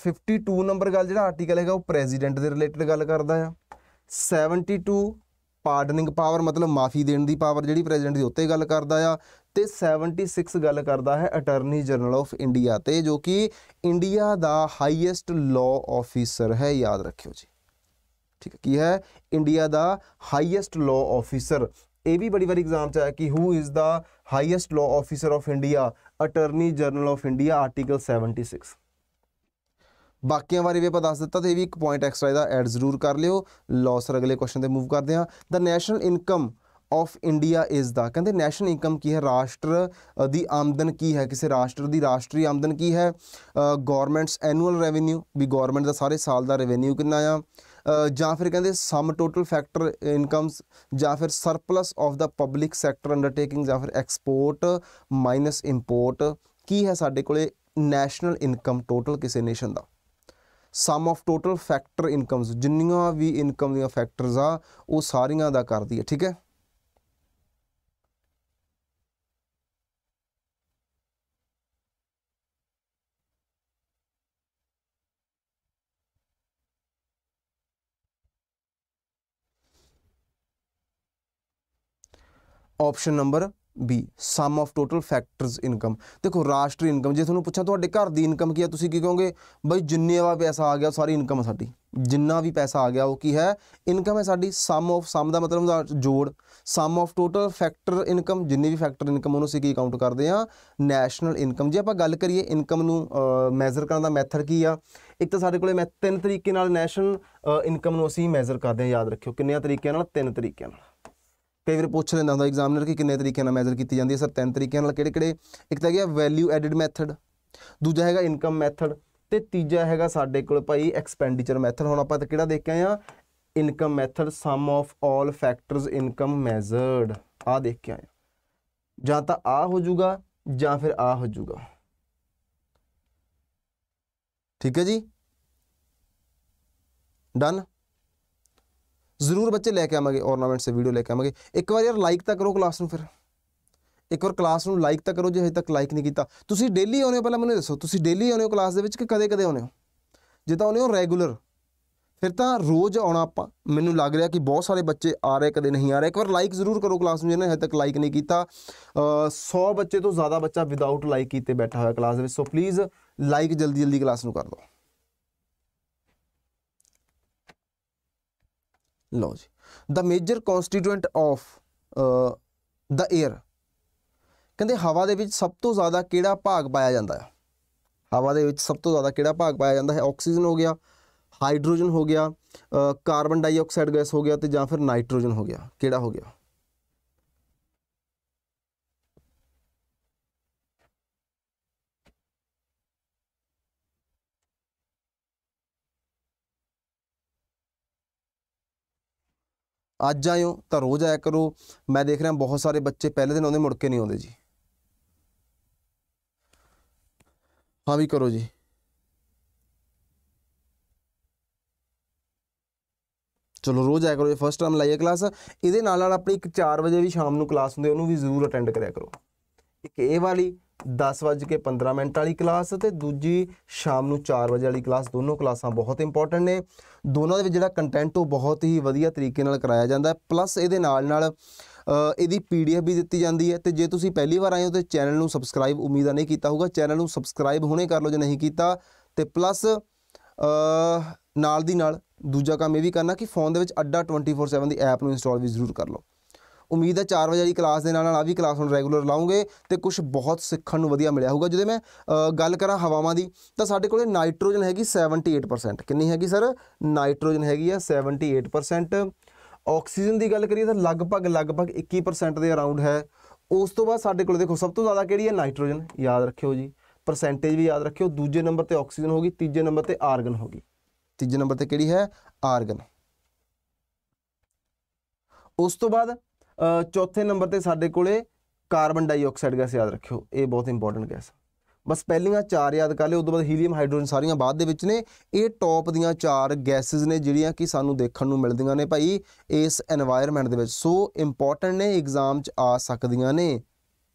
52 ਨੰਬਰ ਗੱਲ ਜਿਹੜਾ ਆਰਟੀਕਲ ਹੈਗਾ ਉਹ ਪ੍ਰੈਜ਼ੀਡੈਂਟ ਦੇ ਰਿਲੇਟਡ ਗੱਲ ਕਰਦਾ ਆ 72 ਪਾਰਡਨਿੰਗ ਪਾਵਰ ਮਤਲਬ ਮਾਫੀ ਦੇਣ ਦੀ ਪਾਵਰ ਜਿਹੜੀ ਪ੍ਰੈਜ਼ੀਡੈਂਟ ਦੀ ਉੱਤੇ ਗੱਲ ਕਰਦਾ ਆ ਤੇ 76 ਗੱਲ ਕਰਦਾ ਹੈ ਅਟਰਨੀ ਜਨਰਲ ਆਫ ਇੰਡੀਆ ਤੇ ਜੋ ਕਿ ਇੰਡੀਆ ਦਾ ਹਾਈਐਸਟ ਲਾਅ ਆਫੀਸਰ ਹੈ ਯਾਦ ਰੱਖਿਓ ਜੀ ਠੀਕ ਹੈ ਕੀ ਹੈ ਇੰਡੀਆ ਦਾ ਹਾਈਐਸਟ ਲਾਅ ਆਫੀਸਰ ਇਹ ਵੀ ਬੜੀ ਵਾਰੀ ਐਗਜ਼ਾਮ ਚ ਆਇਆ ਕਿ who is the highest law officer of India attorney general of India article 76 ਬਾਕੀਆਂ ਬਾਰੇ ਵੀ ਆਪਾਂ ਦੱਸ ਦਿੱਤਾ ਤੇ ਇਹ ਵੀ ਇੱਕ ਪੁਆਇੰਟ ਐਕਸਟਰਾ ਇਹਦਾ ਐਡ ਜ਼ਰੂਰ ਕਰ ਲਿਓ ਲਾਸਰ ਅਗਲੇ ਕੁਐਸਚਨ ਤੇ ਮੂਵ ਕਰਦੇ ਹਾਂ the national income of India is the ਕਹਿੰਦੇ ਨੈਸ਼ਨਲ ਇਨਕਮ ਕੀ ਹੈ ਰਾਸ਼ਟਰ ਦੀ ਆਮਦਨ ਕੀ ਹੈ ਕਿਸੇ ਰਾਸ਼ਟਰ ਦੀ ਰਾਸ਼ਟਰੀ ਆਮਦਨ ਕੀ ਹੈ ਗਵਰਨਮੈਂਟਸ ਐਨੂਅਲ ਰੈਵਨਿਊ ਵੀ ਗਵਰਨਮੈਂਟ ਦਾ ਸਾਰੇ ਸਾਲ ਦਾ ਰੈਵਨਿਊ ਕਿੰਨਾ ਆ ਜਾਂ ਫਿਰ ਕਹਿੰਦੇ ਸਮ ਟੋਟਲ ਫੈਕਟਰ ਇਨਕਮਸ ਜਾਂ ਫਿਰ surplus of the public sector undertaking ਜਾਂ ਫਿਰ ਐਕਸਪੋਰਟ ਮਾਈਨਸ ਇੰਪੋਰਟ ਕੀ ਹੈ ਸਾਡੇ ਕੋਲੇ ਨੈਸ਼ਨਲ ਇਨਕਮ ਟੋਟਲ ਕਿਸੇ ਨੇਸ਼ਨ ਦਾ sum of total factor incomes ਜਿੰਨੀਆਂ ਵੀ ਇਨਕਮ ਦੀਆਂ ਫੈਕਟਰਸ ਆ ਉਹ ਸਾਰੀਆਂ ਦਾ ਕਰਦੀ ਹੈ ਠੀਕ ਹੈ option number B sum of total factors income ਦੇਖੋ ਰਾਸ਼ਟਰੀ ਇਨਕਮ ਜੇ ਤੁਹਾਨੂੰ ਪੁੱਛਾਂ ਤੁਹਾਡੇ ਘਰ ਦੀ ਇਨਕਮ ਕੀ ਹੈ ਤੁਸੀਂ ਕੀ ਕਹੋਗੇ ਬਈ ਜਿੰਨੇ ਵਾ ਪੈਸਾ ਆ ਗਿਆ ਸਾਰੀ ਇਨਕਮ ਸਾਡੀ ਜਿੰਨਾ ਵੀ ਪੈਸਾ ਆ ਗਿਆ ਉਹ ਕੀ ਹੈ ਇਨਕਮ ਹੈ ਸਾਡੀ ਸਮ ਆਫ ਸਮ ਦਾ ਮਤਲਬ ਹੁੰਦਾ ਜੋੜ sum of total factor income ਜਿੰਨੇ ਵੀ ਫੈਕਟਰ ਇਨਕਮ ਉਹਨੂੰ ਅਸੀਂ ਕੀ ਕਾਊਂਟ ਕਰਦੇ ਆ ਨੈਸ਼ਨਲ ਇਨਕਮ ਜੇ ਆਪਾਂ ਗੱਲ ਕਰੀਏ ਇਨਕਮ ਨੂੰ ਮੈਜ਼ਰ ਕਰਨ ਦਾ ਮੈਥਡ ਕੀ ਆ ਇੱਕ ਤਾਂ ਸਾਡੇ ਕੋਲੇ ਮੈਂ ਤਿੰਨ ਤਰੀਕੇ ਨਾਲ ਨੈਸ਼ਨਲ ਇਨਕਮ ਨੂੰ ਅਸੀਂ ਮੈਜ਼ਰ ਕਰਦੇ ਆ ਯਾਦ ਰੱਖਿਓ ਕਿੰਨੇ ਤਰੀਕਿਆਂ ਨਾਲ ਤਿੰਨ ਤਰੀਕਿਆਂ ਨਾਲ ਕਈ ਵਾਰ ਪੁੱਛ ਲੈਂਦਾ ਹੁੰਦਾ ਐਗਜ਼ਾਮਨਰ ਕਿ ਕਿੰਨੇ ਤਰੀਕਿਆਂ ਨਾਲ ਮੈਜ਼ਰ ਕੀਤੀ ਜਾਂਦੀ ਹੈ ਸਰ ਤਿੰਨ ਤਰੀਕਿਆਂ ਨਾਲ ਕਿਹੜੇ ਕਿਹੜੇ ਇੱਕ ਤਾਂ ਹੈਗਾ ਵੈਲਿਊ ਐਡਿਡ ਮੈਥਡ ਦੂਜਾ ਹੈਗਾ ਇਨਕਮ ਮੈਥਡ ਤੇ ਤੀਜਾ ਹੈਗਾ ਸਾਡੇ ਕੋਲ ਭਾਈ ਐਕਸਪੈਂਡੀਚਰ ਮੈਥਡ ਹੁਣ ਆਪਾਂ ਤਾਂ ਕਿਹੜਾ ਦੇਖ ਕੇ ਆ income method sum of all factors income measured ਆ ਦੇਖ ਕੇ ਆਏ ਜਾਂ ਤਾਂ ਆ ਹੋ ਜਾਊਗਾ ਜਾਂ ਫਿਰ ਆ ਹੋ ਜਾਊਗਾ ਠੀਕ ਹੈ ਜੀ ਡਨ ਜ਼ਰੂਰ ਬੱਚੇ ਲੈ ਕੇ ਆਵਾਂਗੇ ਔਰਨਾਮੈਂਟਸ ਦੇ ਵੀਡੀਓ ਲੈ ਕੇ ਆਵਾਂਗੇ ਇੱਕ ਵਾਰ ਯਾਰ ਲਾਈਕ ਤਾਂ ਕਰੋ ਕਲਾਸ ਨੂੰ ਫਿਰ ਇੱਕ ਵਾਰ ਕਲਾਸ ਨੂੰ ਲਾਈਕ ਤਾਂ ਕਰੋ ਜੇ ਹਜੇ ਤੱਕ ਲਾਈਕ ਨਹੀਂ ਕੀਤਾ ਤੁਸੀਂ ਡੇਲੀ ਆਉਨੇ ਹੋ ਪਹਿਲਾਂ ਮੈਨੂੰ ਦੱਸੋ ਤੁਸੀਂ ਡੇਲੀ ਆਉਨੇ ਹੋ ਕਲਾਸ ਦੇ ਵਿੱਚ ਕਿ ਕਦੇ-ਕਦੇ ਆਉਨੇ ਹੋ ਜੇ ਤਾਂ ਆਉਨੇ ਹੋ ਰੈਗੂਲਰ ਫਿਰ ਤਾਂ ਰੋਜ਼ ਆਉਣਾ ਆਪਾਂ ਮੈਨੂੰ ਲੱਗ ਰਿਹਾ ਕਿ ਬਹੁਤ ਸਾਰੇ ਬੱਚੇ ਆ ਰਹੇ ਕਦੇ ਨਹੀਂ ਆ ਰਹੇ ਇੱਕ ਵਾਰ ਲਾਈਕ ਜ਼ਰੂਰ ਕਰੋ ਕਲਾਸ ਨੂੰ ਜਿਹਨੇ ਹਜੇ ਤੱਕ ਲਾਈਕ ਨਹੀਂ ਕੀਤਾ 100 ਬੱਚੇ ਤੋਂ ਜ਼ਿਆਦਾ ਬੱਚਾ ਵਿਦਆਊਟ ਲਾਈਕ ਕੀਤੇ ਬੈਠਾ ਹੋਇਆ ਕਲਾਸ ਦੇ ਵਿੱਚ ਸੋ ਪਲੀਜ਼ ਲਾਈਕ ਜਲਦੀ ਜਲਦੀ ਕਲਾਸ ਨੂੰ ਕਰ ਦਿਓ ਲਓ ਜੀ the major constituent of the air ਕਹਿੰਦੇ ਹਵਾ ਦੇ ਵਿੱਚ ਸਭ ਤੋਂ ਜ਼ਿਆਦਾ ਕਿਹੜਾ ਭਾਗ ਪਾਇਆ ਜਾਂਦਾ ਹੈ ਹਵਾ ਦੇ ਵਿੱਚ ਸਭ ਤੋਂ ਜ਼ਿਆਦਾ ਕਿਹੜਾ ਭਾਗ ਪਾਇਆ ਜਾਂਦਾ ਹੈ ਆਕਸੀਜਨ ਹੋ ਗਿਆ ਹਾਈਡਰੋਜਨ ਹੋ ਗਿਆ ਕਾਰਬਨ ਡਾਈਆਕਸਾਈਡ ਗੈਸ ਹੋ ਗਿਆ ਤੇ ਜਾਂ ਫਿਰ ਨਾਈਟ੍ਰੋਜਨ ਹੋ ਗਿਆ ਕਿਹੜਾ ਹੋ ਗਿਆ ਅੱਜ ਆਇਓ ਤਾਂ ਰੋਜ਼ ਆਇਆ ਕਰੋ ਮੈਂ ਦੇਖ ਰਿਹਾ ਬਹੁਤ ਸਾਰੇ ਬੱਚੇ ਪਹਿਲੇ ਦਿਨ ਆਉਂਦੇ ਮੁੜ ਕੇ ਨਹੀਂ ਆਉਂਦੇ ਜੀ ਹਾਂ ਵੀ ਕਰੋ ਜੀ ਚਲੋ ਰੋਜ਼ ਆਇਆ ਕਰੋ ਜੇ ਫਸਟ ਟਾਈਮ ਲਾਈਏ ਕਲਾਸ ਇਹਦੇ ਨਾਲ ਨਾਲ ਆਪਣੀ ਇੱਕ 4 ਵਜੇ ਵੀ ਸ਼ਾਮ ਨੂੰ ਕਲਾਸ ਹੁੰਦੀ ਉਹਨੂੰ ਵੀ ਜ਼ਰੂਰ ਅਟੈਂਡ ਕਰਿਆ ਕਰੋ ਇੱਕ ਇਹ ਵਾਲੀ 10:15 ਮਿੰਟ ਵਾਲੀ ਕਲਾਸ ਤੇ ਦੂਜੀ ਸ਼ਾਮ ਨੂੰ 4 ਵਜੇ ਵਾਲੀ ਕਲਾਸ ਦੋਨੋਂ ਕਲਾਸਾਂ ਬਹੁਤ ਇੰਪੋਰਟੈਂਟ ਨੇ ਦੋਨਾਂ ਦੇ ਵਿੱਚ ਜਿਹੜਾ ਕੰਟੈਂਟ ਉਹ ਬਹੁਤ ਹੀ ਵਧੀਆ ਤਰੀਕੇ ਨਾਲ ਕਰਾਇਆ ਜਾਂਦਾ ਹੈ ਪਲੱਸ ਇਹਦੇ ਨਾਲ ਨਾਲ ਇਹਦੀ ਪੀਡੀਐਫ ਵੀ ਦਿੱਤੀ ਜਾਂਦੀ ਹੈ ਤੇ ਜੇ ਤੁਸੀਂ ਪਹਿਲੀ ਵਾਰ ਆਏ ਹੋ ਤੇ ਚੈਨਲ ਨੂੰ ਸਬਸਕ੍ਰਾਈਬ ਉਮੀਦ ਨਹੀਂ ਕੀਤਾ ਹੋਊਗਾ ਚੈਨਲ ਨੂੰ ਸਬਸਕ੍ਰਾਈਬ ਹੁਣੇ ਕਰ ਲਓ ਜੇ ਨਹੀਂ ਕੀਤਾ ਤੇ ਪਲੱਸ ਨਾਲ ਦੀ ਨਾਲ ਦੂਜਾ ਕੰਮ ਇਹ ਵੀ ਕਰਨਾ ਕਿ ਫੋਨ ਦੇ ਵਿੱਚ ਅੱਡਾ 24/7 ਦੀ ਐਪ ਨੂੰ ਇੰਸਟਾਲ ਵੀ ਜ਼ਰੂਰ ਕਰ ਲਓ ਉਮੀਦ ਹੈ 4 ਵਜੇ ਵਾਲੀ ਕਲਾਸ ਦੇ ਨਾਲ ਨਾਲ ਆ ਵੀ ਕਲਾਸ ਹੁਣ ਰੈਗੂਲਰ ਲਾਉਂਗੇ ਤੇ ਕੁਝ ਬਹੁਤ ਸਿੱਖਣ ਨੂੰ ਵਧੀਆ ਮਿਲਿਆ ਹੋਊਗਾ ਜਦੋਂ ਮੈਂ ਗੱਲ ਕਰਾਂ ਹਵਾਵਾਂ ਦੀ ਤਾਂ ਸਾਡੇ ਕੋਲੇ ਨਾਈਟ੍ਰੋਜਨ ਹੈਗੀ 78% ਕਿੰਨੀ ਹੈਗੀ ਸਰ ਨਾਈਟ੍ਰੋਜਨ ਹੈਗੀ ਆ 78% ਆਕਸੀਜਨ ਦੀ ਗੱਲ ਕਰੀਏ ਤਾਂ ਲਗਭਗ ਲਗਭਗ 21% ਦੇ ਅਰਾਊਂਡ ਹੈ ਉਸ ਤੋਂ ਬਾਅਦ ਸਾਡੇ ਕੋਲ ਦੇਖੋ ਸਭ ਤੋਂ ਜ਼ਿਆਦਾ ਕਿਹੜੀ ਹੈ ਨਾਈਟ੍ਰੋਜਨ ਯਾਦ ਰੱਖਿਓ ਜੀ ਪਰਸੈਂਟੇਜ ਵੀ ਯਾਦ ਰੱਖਿਓ ਦੂਜੇ ਨੰਬਰ ਤੇ ਆਕਸੀਜਨ ਹੋਗੀ ਤੀਜੇ ਨੰਬਰ ਤੇ ਆਰਗਨ ਹੋਗੀ ਤੀਜੇ ਨੰਬਰ ਤੇ ਕਿਹੜੀ ਹੈ ਆਰਗਨ ਉਸ ਤੋਂ ਬਾਅਦ ਚੌਥੇ ਨੰਬਰ ਤੇ ਸਾਡੇ ਕੋਲੇ ਕਾਰਬਨ ਡਾਈਆਕਸਾਈਡ ਗੈਸ ਯਾਦ ਰੱਖਿਓ ਇਹ ਬਹੁਤ ਇੰਪੋਰਟੈਂਟ ਗੈਸ ਬਸ ਪਹਿਲੀਆਂ ਚਾਰ ਯਾਦ ਕਰ ਲਿਓ ਉਸ ਤੋਂ ਬਾਅਦ ਹੀਲੀਅਮ ਹਾਈਡਰੋਜਨ ਸਾਰੀਆਂ ਬਾਅਦ ਦੇ ਵਿੱਚ ਨੇ ਇਹ ਟੌਪ ਦੀਆਂ ਚਾਰ ਗੈਸਸ ਨੇ ਜਿਹੜੀਆਂ ਕਿ ਸਾਨੂੰ ਦੇਖਣ ਨੂੰ ਮਿਲਦੀਆਂ ਨੇ ਭਾਈ ਇਸ এনवायरमेंट ਦੇ ਵਿੱਚ ਸੋ ਇੰਪੋਰਟੈਂਟ ਨੇ ਐਗਜ਼ਾਮ 'ਚ ਆ ਸਕਦੀਆਂ ਨੇ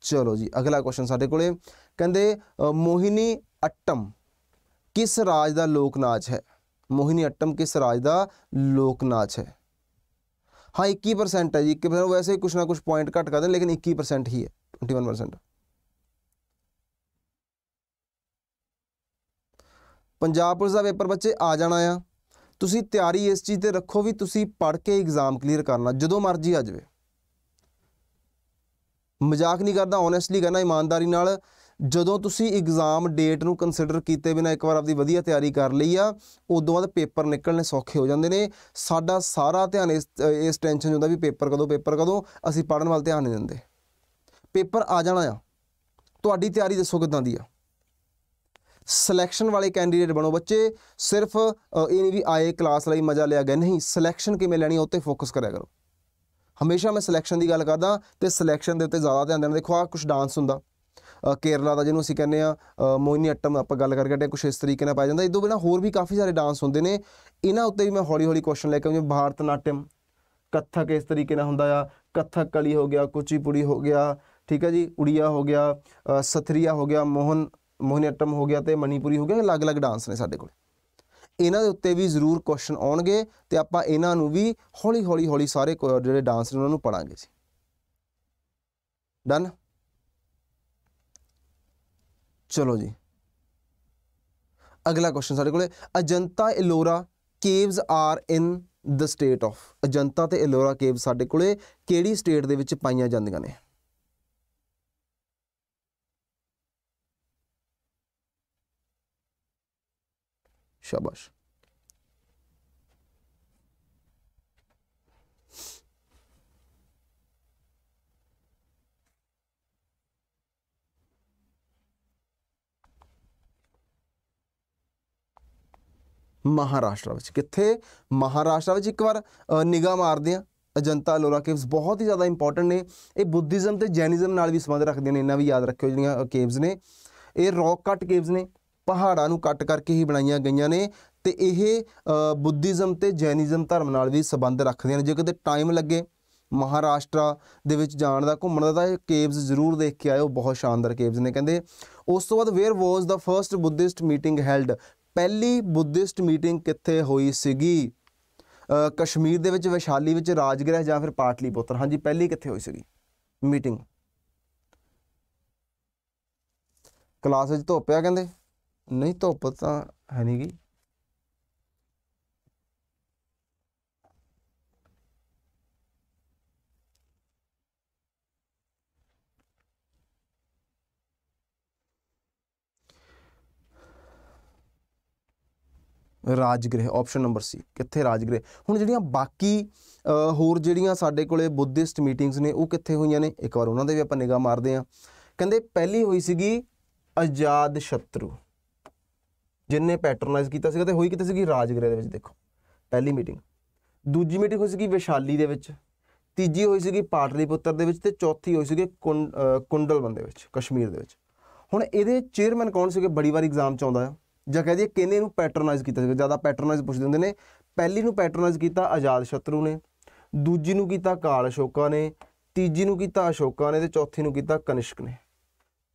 ਚਲੋ ਜੀ ਅਗਲਾ ਕੁਐਸਚਨ ਸਾਡੇ ਕੋਲੇ ਕਹਿੰਦੇ ਮੋਹਿਨੀ ਅਟਮ ਕਿਸ ਰਾਜ ਦਾ ਲੋਕ ਨਾਚ ਹੈ ਮੋਹਿਨੀ ਅਟਮ ਕਿਸ ਰਾਜ ਦਾ ਲੋਕ ਨਾਚ ਹੈ ਹਾਂ 21% ਹੈ ਜੀ 21% ਵੈਸੇ ਕੁਛ ਨਾ ਕੁਛ ਪੁਆਇੰਟ पॉइंट घट ਲੇਕਿਨ 21% ਹੀ ਹੈ 21% ਪੰਜਾਬ ਪੁਲਿਸ ਦਾ ਪੇਪਰ ਬੱਚੇ ਆ ਜਾਣਾ ਆ ਤੁਸੀਂ ਤਿਆਰੀ ਇਸ ਚੀਜ਼ ਤੇ ਰੱਖੋ ਵੀ ਤੁਸੀਂ ਪੜ ਕੇ ਐਗਜ਼ਾਮ ਕਲੀਅਰ ਕਰਨਾ ਜਦੋਂ ਮਰਜ਼ੀ ਆ ਜਾਵੇ ਮਜ਼ਾਕ ਨਹੀਂ ਕਰਦਾ ਓਨੈਸਟਲੀ ਕਹਿੰਦਾ ਇਮਾਨਦਾਰੀ ਨਾਲ ਜਦੋਂ ਤੁਸੀਂ ਐਗਜ਼ਾਮ ਡੇਟ ਨੂੰ ਕਨਸਿਡਰ ਕੀਤੇ ਬਿਨਾ ਇੱਕ ਵਾਰ ਆਪਦੀ ਵਧੀਆ ਤਿਆਰੀ ਕਰ ਲਈ ਆ ਉਦੋਂ ਬਾਅਦ ਪੇਪਰ ਨਿਕਲਣੇ ਸੌਖੇ ਹੋ ਜਾਂਦੇ ਨੇ ਸਾਡਾ ਸਾਰਾ ਧਿਆਨ ਇਸ ਇਸ ਟੈਨਸ਼ਨ ਹੁੰਦਾ ਵੀ ਪੇਪਰ ਕਦੋਂ ਪੇਪਰ ਕਦੋਂ ਅਸੀਂ ਪੜਨ ਵੱਲ ਧਿਆਨ ਨਹੀਂ ਦਿੰਦੇ ਪੇਪਰ ਆ ਜਾਣਾ ਆ ਤੁਹਾਡੀ ਤਿਆਰੀ ਦੱਸੋ ਕਿਦਾਂ ਦੀ ਆ ਸਿਲੈਕਸ਼ਨ ਵਾਲੇ ਕੈਂਡੀਡੇਟ ਬਣੋ ਬੱਚੇ ਸਿਰਫ ਇਹ ਨਹੀਂ ਵੀ ਆਏ ਕਲਾਸ ਲਈ ਮਜ਼ਾ ਲਿਆ ਗਿਆ ਨਹੀਂ ਸਿਲੈਕਸ਼ਨ ਕਿਵੇਂ ਲੈਣੀ ਉੱਤੇ ਫੋਕਸ ਕਰਿਆ ਕਰੋ ਹਮੇਸ਼ਾ ਮੈਂ ਸਿਲੈਕਸ਼ਨ ਦੀ ਗੱਲ ਕਰਦਾ ਤੇ ਸਿਲੈਕਸ਼ਨ ਦੇ ਉੱਤੇ ਜ਼ਿਆਦਾ ਧਿਆਨ ਦੇਣਾ ਦੇਖੋ ਆ ਕੁਝ ਡਾਂਸ ਹੁੰਦਾ ਕੇਰਲਾ ਦਾ ਜਿਹਨੂੰ ਅਸੀਂ ਕਹਿੰਦੇ ਆ ਮੋਹਿਨੀ ਅਟਮ ਆਪਾਂ ਗੱਲ ਕਰ ਗਏ ਕੁਝ ਇਸ ਤਰੀਕੇ ਨਾਲ ਪਾਇਆ ਜਾਂਦਾ ਇਦੋਂ ਬਿਨਾ ਹੋਰ ਵੀ ਕਾਫੀ ਸਾਰੇ ਡਾਂਸ ਹੁੰਦੇ ਨੇ ਇਹਨਾਂ ਉੱਤੇ ਵੀ ਮੈਂ ਹੌਲੀ ਹੌਲੀ ਕੁਐਸਚਨ ਲੈ ਕੇ ਆਉਂਗਾ ਭਾਰਤ ਨਾਟਿਅਮ ਕੱਥਕ ਇਸ ਤਰੀਕੇ ਨਾਲ ਹੁੰਦਾ ਆ ਕੱਥਕ ਕਲੀ ਹੋ ਗਿਆ ਕੁਚੀਪੁੜੀ ਹੋ ਗਿਆ ਠੀਕ ਹੈ ਜੀ ਉੜੀਆ ਹੋ ਗਿਆ ਸਥਰੀਆ ਹੋ ਗਿਆ ਮੋਹਨ ਅਟਮ ਹੋ ਗਿਆ ਤੇ ਮਨੀਪੁਰੀ ਹੋ ਗਿਆ ਅਲੱਗ-ਅਲੱਗ ਡਾਂਸ ਨੇ ਸਾਡੇ ਕੋਲ ਇਹਨਾਂ ਦੇ ਉੱਤੇ ਵੀ ਜ਼ਰੂਰ ਕੁਐਸਚਨ ਆਉਣਗੇ ਤੇ ਆਪਾਂ ਇਹਨਾਂ ਨੂੰ ਵੀ ਹੌਲੀ-ਹੌਲੀ ਹੌਲੀ ਸਾਰੇ ਜਿਹੜੇ ਡਾਂਸ ਨੇ ਉਹਨਾਂ ਨੂੰ ਪੜਾਂਗੇ ਜੀ ਡਨ ਚਲੋ ਜੀ ਅਗਲਾ ਕੁਐਸਚਨ ਸਾਡੇ ਕੋਲੇ Ajanta Ellora caves are in the state of Ajanta ਤੇ ਇਲੋਰਾ ਕੇਵ ਸਾਡੇ ਕੋਲੇ ਕਿਹੜੀ ਸਟੇਟ ਦੇ ਵਿੱਚ ਪਾਈਆਂ ਜਾਂਦੀਆਂ ਨੇ ਸ਼ਾਬਾਸ਼ ਮਹਾਰਾਸ਼ਟਰ ਵਿੱਚ ਕਿੱਥੇ ਮਹਾਰਾਸ਼ਟਰ ਵਿੱਚ ਇੱਕ ਵਾਰ ਨਿਗਾਹ ਮਾਰਦੇ ਆ ਅਜੰਤਾ ਲੋਰਾ ਕੇਵਸ ਬਹੁਤ ਹੀ ਜ਼ਿਆਦਾ ਇੰਪੋਰਟੈਂਟ ਨੇ ਇਹ ਬੁੱਧੀਜ਼ਮ ਤੇ ਜੈਨਿਜ਼ਮ ਨਾਲ ਵੀ ਸੰਬੰਧ ਰੱਖਦੇ ਨੇ ਇਹਨਾਂ ਵੀ ਯਾਦ ਰੱਖਿਓ ਜਿਹੜੀਆਂ ਕੇਵਸ ਨੇ ਇਹ ਰੌਕ ਕੱਟ ਕੇਵਸ ਨੇ ਪਹਾੜਾਂ ਨੂੰ ਕੱਟ ਕਰਕੇ ਹੀ ਬਣਾਈਆਂ ਗਈਆਂ ਨੇ ਤੇ ਇਹ ਬੁੱਧੀਜ਼ਮ ਤੇ ਜੈਨਿਜ਼ਮ ਧਰਮ ਨਾਲ ਵੀ ਸੰਬੰਧ ਰੱਖਦੇ ਨੇ ਜੇ ਕਿਤੇ ਟਾਈਮ ਲੱਗੇ ਮਹਾਰਾਸ਼ਟਰ ਦੇ ਵਿੱਚ ਜਾਣ ਦਾ ਘੁੰਮਣ ਦਾ ਤਾਂ ਇਹ ਕੇਵਸ ਜ਼ਰੂਰ ਦੇਖ ਕੇ ਆਇਓ ਬਹੁਤ ਸ਼ਾਨਦਾਰ ਕੇਵਸ ਨੇ ਕਹਿੰਦੇ ਉਸ ਤੋਂ ਬਾਅਦ where was the first Buddhist meeting held ਪਹਿਲੀ ਬੁੱਧਿਸਟ ਮੀਟਿੰਗ ਕਿੱਥੇ ਹੋਈ ਸੀਗੀ ਕਸ਼ਮੀਰ ਦੇ ਵਿੱਚ ਵਿਸ਼ਾਲੀ ਵਿੱਚ ਰਾਜਗ੍ਰਹਿ ਜਾਂ ਫਿਰ ਪਾਟਲੀਪੁੱਤਰ ਹਾਂਜੀ ਪਹਿਲੀ ਕਿੱਥੇ ਹੋਈ ਸੀਗੀ ਮੀਟਿੰਗ ਕਲਾਸ ਵਿੱਚ ਧੋਪਿਆ ਕਹਿੰਦੇ ਨਹੀਂ ਧੋਪ ਤਾਂ ਹੈ ਨਹੀਂਗੀ ਰਾਜਗ੍ਰਹਿ ਆਪਸ਼ਨ ਨੰਬਰ ਸੀ ਕਿੱਥੇ ਰਾਜਗ੍ਰਹਿ ਹੁਣ ਜਿਹੜੀਆਂ ਬਾਕੀ ਹੋਰ ਜਿਹੜੀਆਂ ਸਾਡੇ ਕੋਲੇ ਬੁੱਧਿਸਟ ਮੀਟਿੰਗਸ ਨੇ ਉਹ ਕਿੱਥੇ ਹੋਈਆਂ ਨੇ ਇੱਕ ਵਾਰ ਉਹਨਾਂ ਦੇ ਵੀ ਆਪਾਂ ਨਿਗਾਹ ਮਾਰਦੇ ਆ ਕਹਿੰਦੇ ਪਹਿਲੀ ਹੋਈ ਸੀਗੀ ਆਜ਼ਾਦ ਸ਼ਤਰੂ ਜਿਨਨੇ ਪੈਟਰਨਾਈਜ਼ ਕੀਤਾ ਸੀਗਾ ਤੇ ਹੋਈ ਕਿਤੇ ਸੀਗੀ ਰਾਜਗ੍ਰਹਿ ਦੇ ਵਿੱਚ ਦੇਖੋ ਪਹਿਲੀ ਮੀਟਿੰਗ ਦੂਜੀ ਮੀਟਿੰਗ ਹੋਈ ਸੀਗੀ ਵਿਸ਼ਾਲੀ ਦੇ ਵਿੱਚ ਤੀਜੀ ਹੋਈ ਸੀਗੀ ਪਾਟਲੀਪੁੱਤਰ ਦੇ ਵਿੱਚ ਤੇ ਚੌਥੀ ਹੋਈ ਸੀਗੀ ਕੁੰਡਲ ਦੇ ਵਿੱਚ ਕਸ਼ਮੀਰ ਦੇ ਵਿੱਚ ਹੁਣ ਇਹਦੇ ਚੇਅਰਮੈਨ ਕੌਣ ਸੀਗੇ ਬੜੀ ਵਾਰ ਐਗਜ਼ਾਮ ਚ ਆਉਂਦਾ ਹੈ ਜਾਂ ਕਹਦੇ ਕਿਨੇ ਨੂੰ ਪੈਟਰਨਾਈਜ਼ ਕੀਤਾ ਸੀਗਾ ਜਿਆਦਾ ਪੈਟਰਨਾਈਜ਼ ਪੁੱਛਦੇ ਹੁੰਦੇ ਨੇ ਪਹਿਲੀ ਨੂੰ ਪੈਟਰਨਾਈਜ਼ ਕੀਤਾ ਆਜ਼ਾਦ ਸ਼ਤਰੂ ਨੇ ਦੂਜੀ ਨੂੰ ਕੀਤਾ ਕਾਲ ਅਸ਼ੋਕਾ ਨੇ ਤੀਜੀ ਨੂੰ ਕੀਤਾ ਅਸ਼ੋਕਾ ਨੇ ਤੇ ਚੌਥੀ ਨੂੰ ਕੀਤਾ ਕਨਿਸ਼ਕ ਨੇ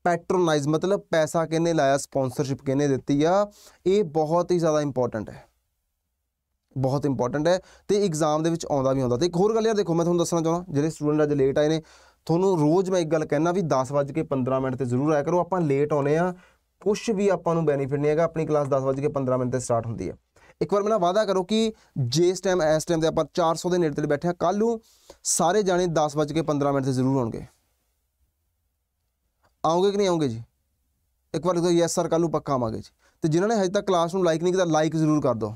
ਪੈਟਰਨਾਈਜ਼ ਮਤਲਬ ਪੈਸਾ ਕਿਨੇ ਲਾਇਆ ਸਪਾਂਸਰਸ਼ਿਪ ਕਿਨੇ ਦਿੱਤੀ ਆ ਇਹ ਬਹੁਤ ਹੀ ਜ਼ਿਆਦਾ ਇੰਪੋਰਟੈਂਟ ਹੈ ਬਹੁਤ ਇੰਪੋਰਟੈਂਟ ਹੈ ਤੇ ਐਗਜ਼ਾਮ ਦੇ ਵਿੱਚ ਆਉਂਦਾ ਵੀ ਆਉਂਦਾ ਤੇ ਇੱਕ ਹੋਰ ਗੱਲ ਯਾਰ ਦੇਖੋ ਮੈਂ ਤੁਹਾਨੂੰ ਦੱਸਣਾ ਚਾਹੁੰਦਾ ਜਿਹੜੇ ਸਟੂਡੈਂਟ ਅੱਜ ਲੇਟ ਆਏ ਨੇ ਤੁਹਾਨੂੰ ਰੋਜ਼ ਮੈਂ ਇੱਕ ਗੱਲ ਕਹਿਣਾ ਵੀ 10:15 ਮਿੰਟ ਤੇ ਜ਼ਰੂਰ ਆਇਆ ਕਰੋ ਆਪਾਂ ਲੇਟ ਆਉਨੇ ਆ ਕੁਝ ਵੀ ਆਪਾਂ ਨੂੰ ਬੈਨੀਫਿਟ ਨਹੀਂ ਹੈਗਾ ਆਪਣੀ ਕਲਾਸ 10:15 ਮਿੰਟ ਤੇ ਸਟਾਰਟ ਹੁੰਦੀ ਹੈ ਇੱਕ ਵਾਰ ਮੈਨਾਂ ਵਾਅਦਾ ਕਰੋ ਕਿ ਜੇ ਇਸ ਟਾਈਮ ਇਸ ਟਾਈਮ ਤੇ ਆਪਾਂ 400 ਦੇ ਨੇੜੇ ਤੇ ਬੈਠੇ ਆ ਕੱਲ ਨੂੰ ਸਾਰੇ ਜਾਣੇ 10:15 ਮਿੰਟ ਤੇ ਜ਼ਰੂਰ ਆਉਣਗੇ ਆਉਂਗੇ ਕਿ ਨਹੀਂ ਆਉਂਗੇ ਜੀ ਇੱਕ ਵਾਰ ਲਿਖੋ ਯੈਸ ਸਰ ਕੱਲ ਨੂੰ ਪੱਕਾ ਆਵਾਂਗੇ ਜੀ ਤੇ ਜਿਨ੍ਹਾਂ ਨੇ ਹਜੇ ਤੱਕ ਕਲਾਸ ਨੂੰ ਲਾਈਕ ਨਹੀਂ ਕੀਤਾ ਲਾਈਕ ਜ਼ਰੂਰ ਕਰ ਦਿਓ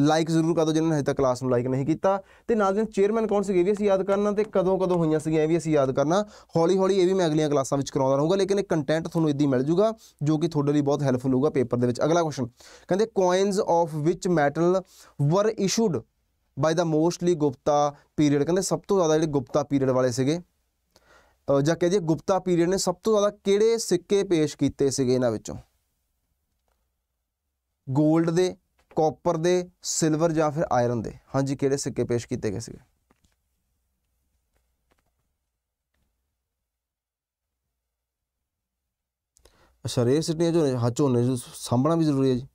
ਲਾਈਕ ਜ਼ਰੂਰ ਕਰ ਦਿਓ ਜਿਨ੍ਹਾਂ ਨੇ ਹਜੇ ਤੱਕ ਕਲਾਸ ਨੂੰ ਲਾਈਕ ਨਹੀਂ ਕੀਤਾ ਤੇ ਨਾਲ ਦੇ ਚੇਅਰਮੈਨ ਕੌਣ ਸੀਗੇ ਇਹ ਵੀ ਅਸੀਂ ਯਾਦ ਕਰਨਾ ਤੇ ਕਦੋਂ ਕਦੋਂ ਹੋਈਆਂ ਸੀਗੀਆਂ ਇਹ ਵੀ ਅਸੀਂ ਯਾਦ ਕਰਨਾ ਹੌਲੀ ਹੌਲੀ ਇਹ ਵੀ ਮੈਂ ਅਗਲੀਆਂ ਕਲਾਸਾਂ ਵਿੱਚ ਕਰਾਉਂਦਾ ਰਹੂੰਗਾ ਲੇਕਿਨ ਇਹ ਕੰਟੈਂਟ ਤੁਹਾਨੂੰ ਇਦਾਂ ਮਿਲ ਜੂਗਾ ਜੋ ਕਿ ਤੁਹਾਡੇ ਲਈ ਬਹੁਤ ਹੈਲਪਫੁਲ ਹੋਊਗਾ ਪੇਪਰ ਦੇ ਵਿੱਚ ਅਗਲਾ ਕੁਐਸਚਨ ਕਹਿੰਦੇ coins of which metal were issued by the mostly Gupta period ਕਹਿੰਦੇ ਸਭ ਤੋਂ ਜ਼ਿਆਦਾ ਜਿਹੜੇ ਗੁਪਤਾ ਪੀਰੀਅਡ ਵਾਲੇ ਸੀਗੇ ਜਾਂ ਕਹਿੰਦੇ ਗੁਪਤਾ ਪੀਰੀਅਡ ਨੇ ਸਭ ਤੋਂ ਜ਼ਿਆਦਾ ਕਿਹੜੇ ਸਿੱਕੇ ਪੇਸ਼ ਕੀਤੇ ਸੀਗੇ ਇਹਨਾਂ ਵਿੱਚੋਂ ਗੋਲਡ ਦੇ ਕਾਪਰ ਦੇ ਸਿਲਵਰ ਜਾਂ ਫਿਰ ਆਇਰਨ ਦੇ ਹਾਂਜੀ ਕਿਹੜੇ ਸਿੱਕੇ ਪੇਸ਼ ਕੀਤੇ ਗਏ ਸੀਗੇ ਅੱਛਾ ਰੇਸ ਸਿੱਟੀਆਂ ਜੋ ਹਾਂ ਨੇ ਜੋ ਸਾਂਭਣਾ ਵੀ ਜ਼ਰੂਰੀ ਹੈ ਜੀ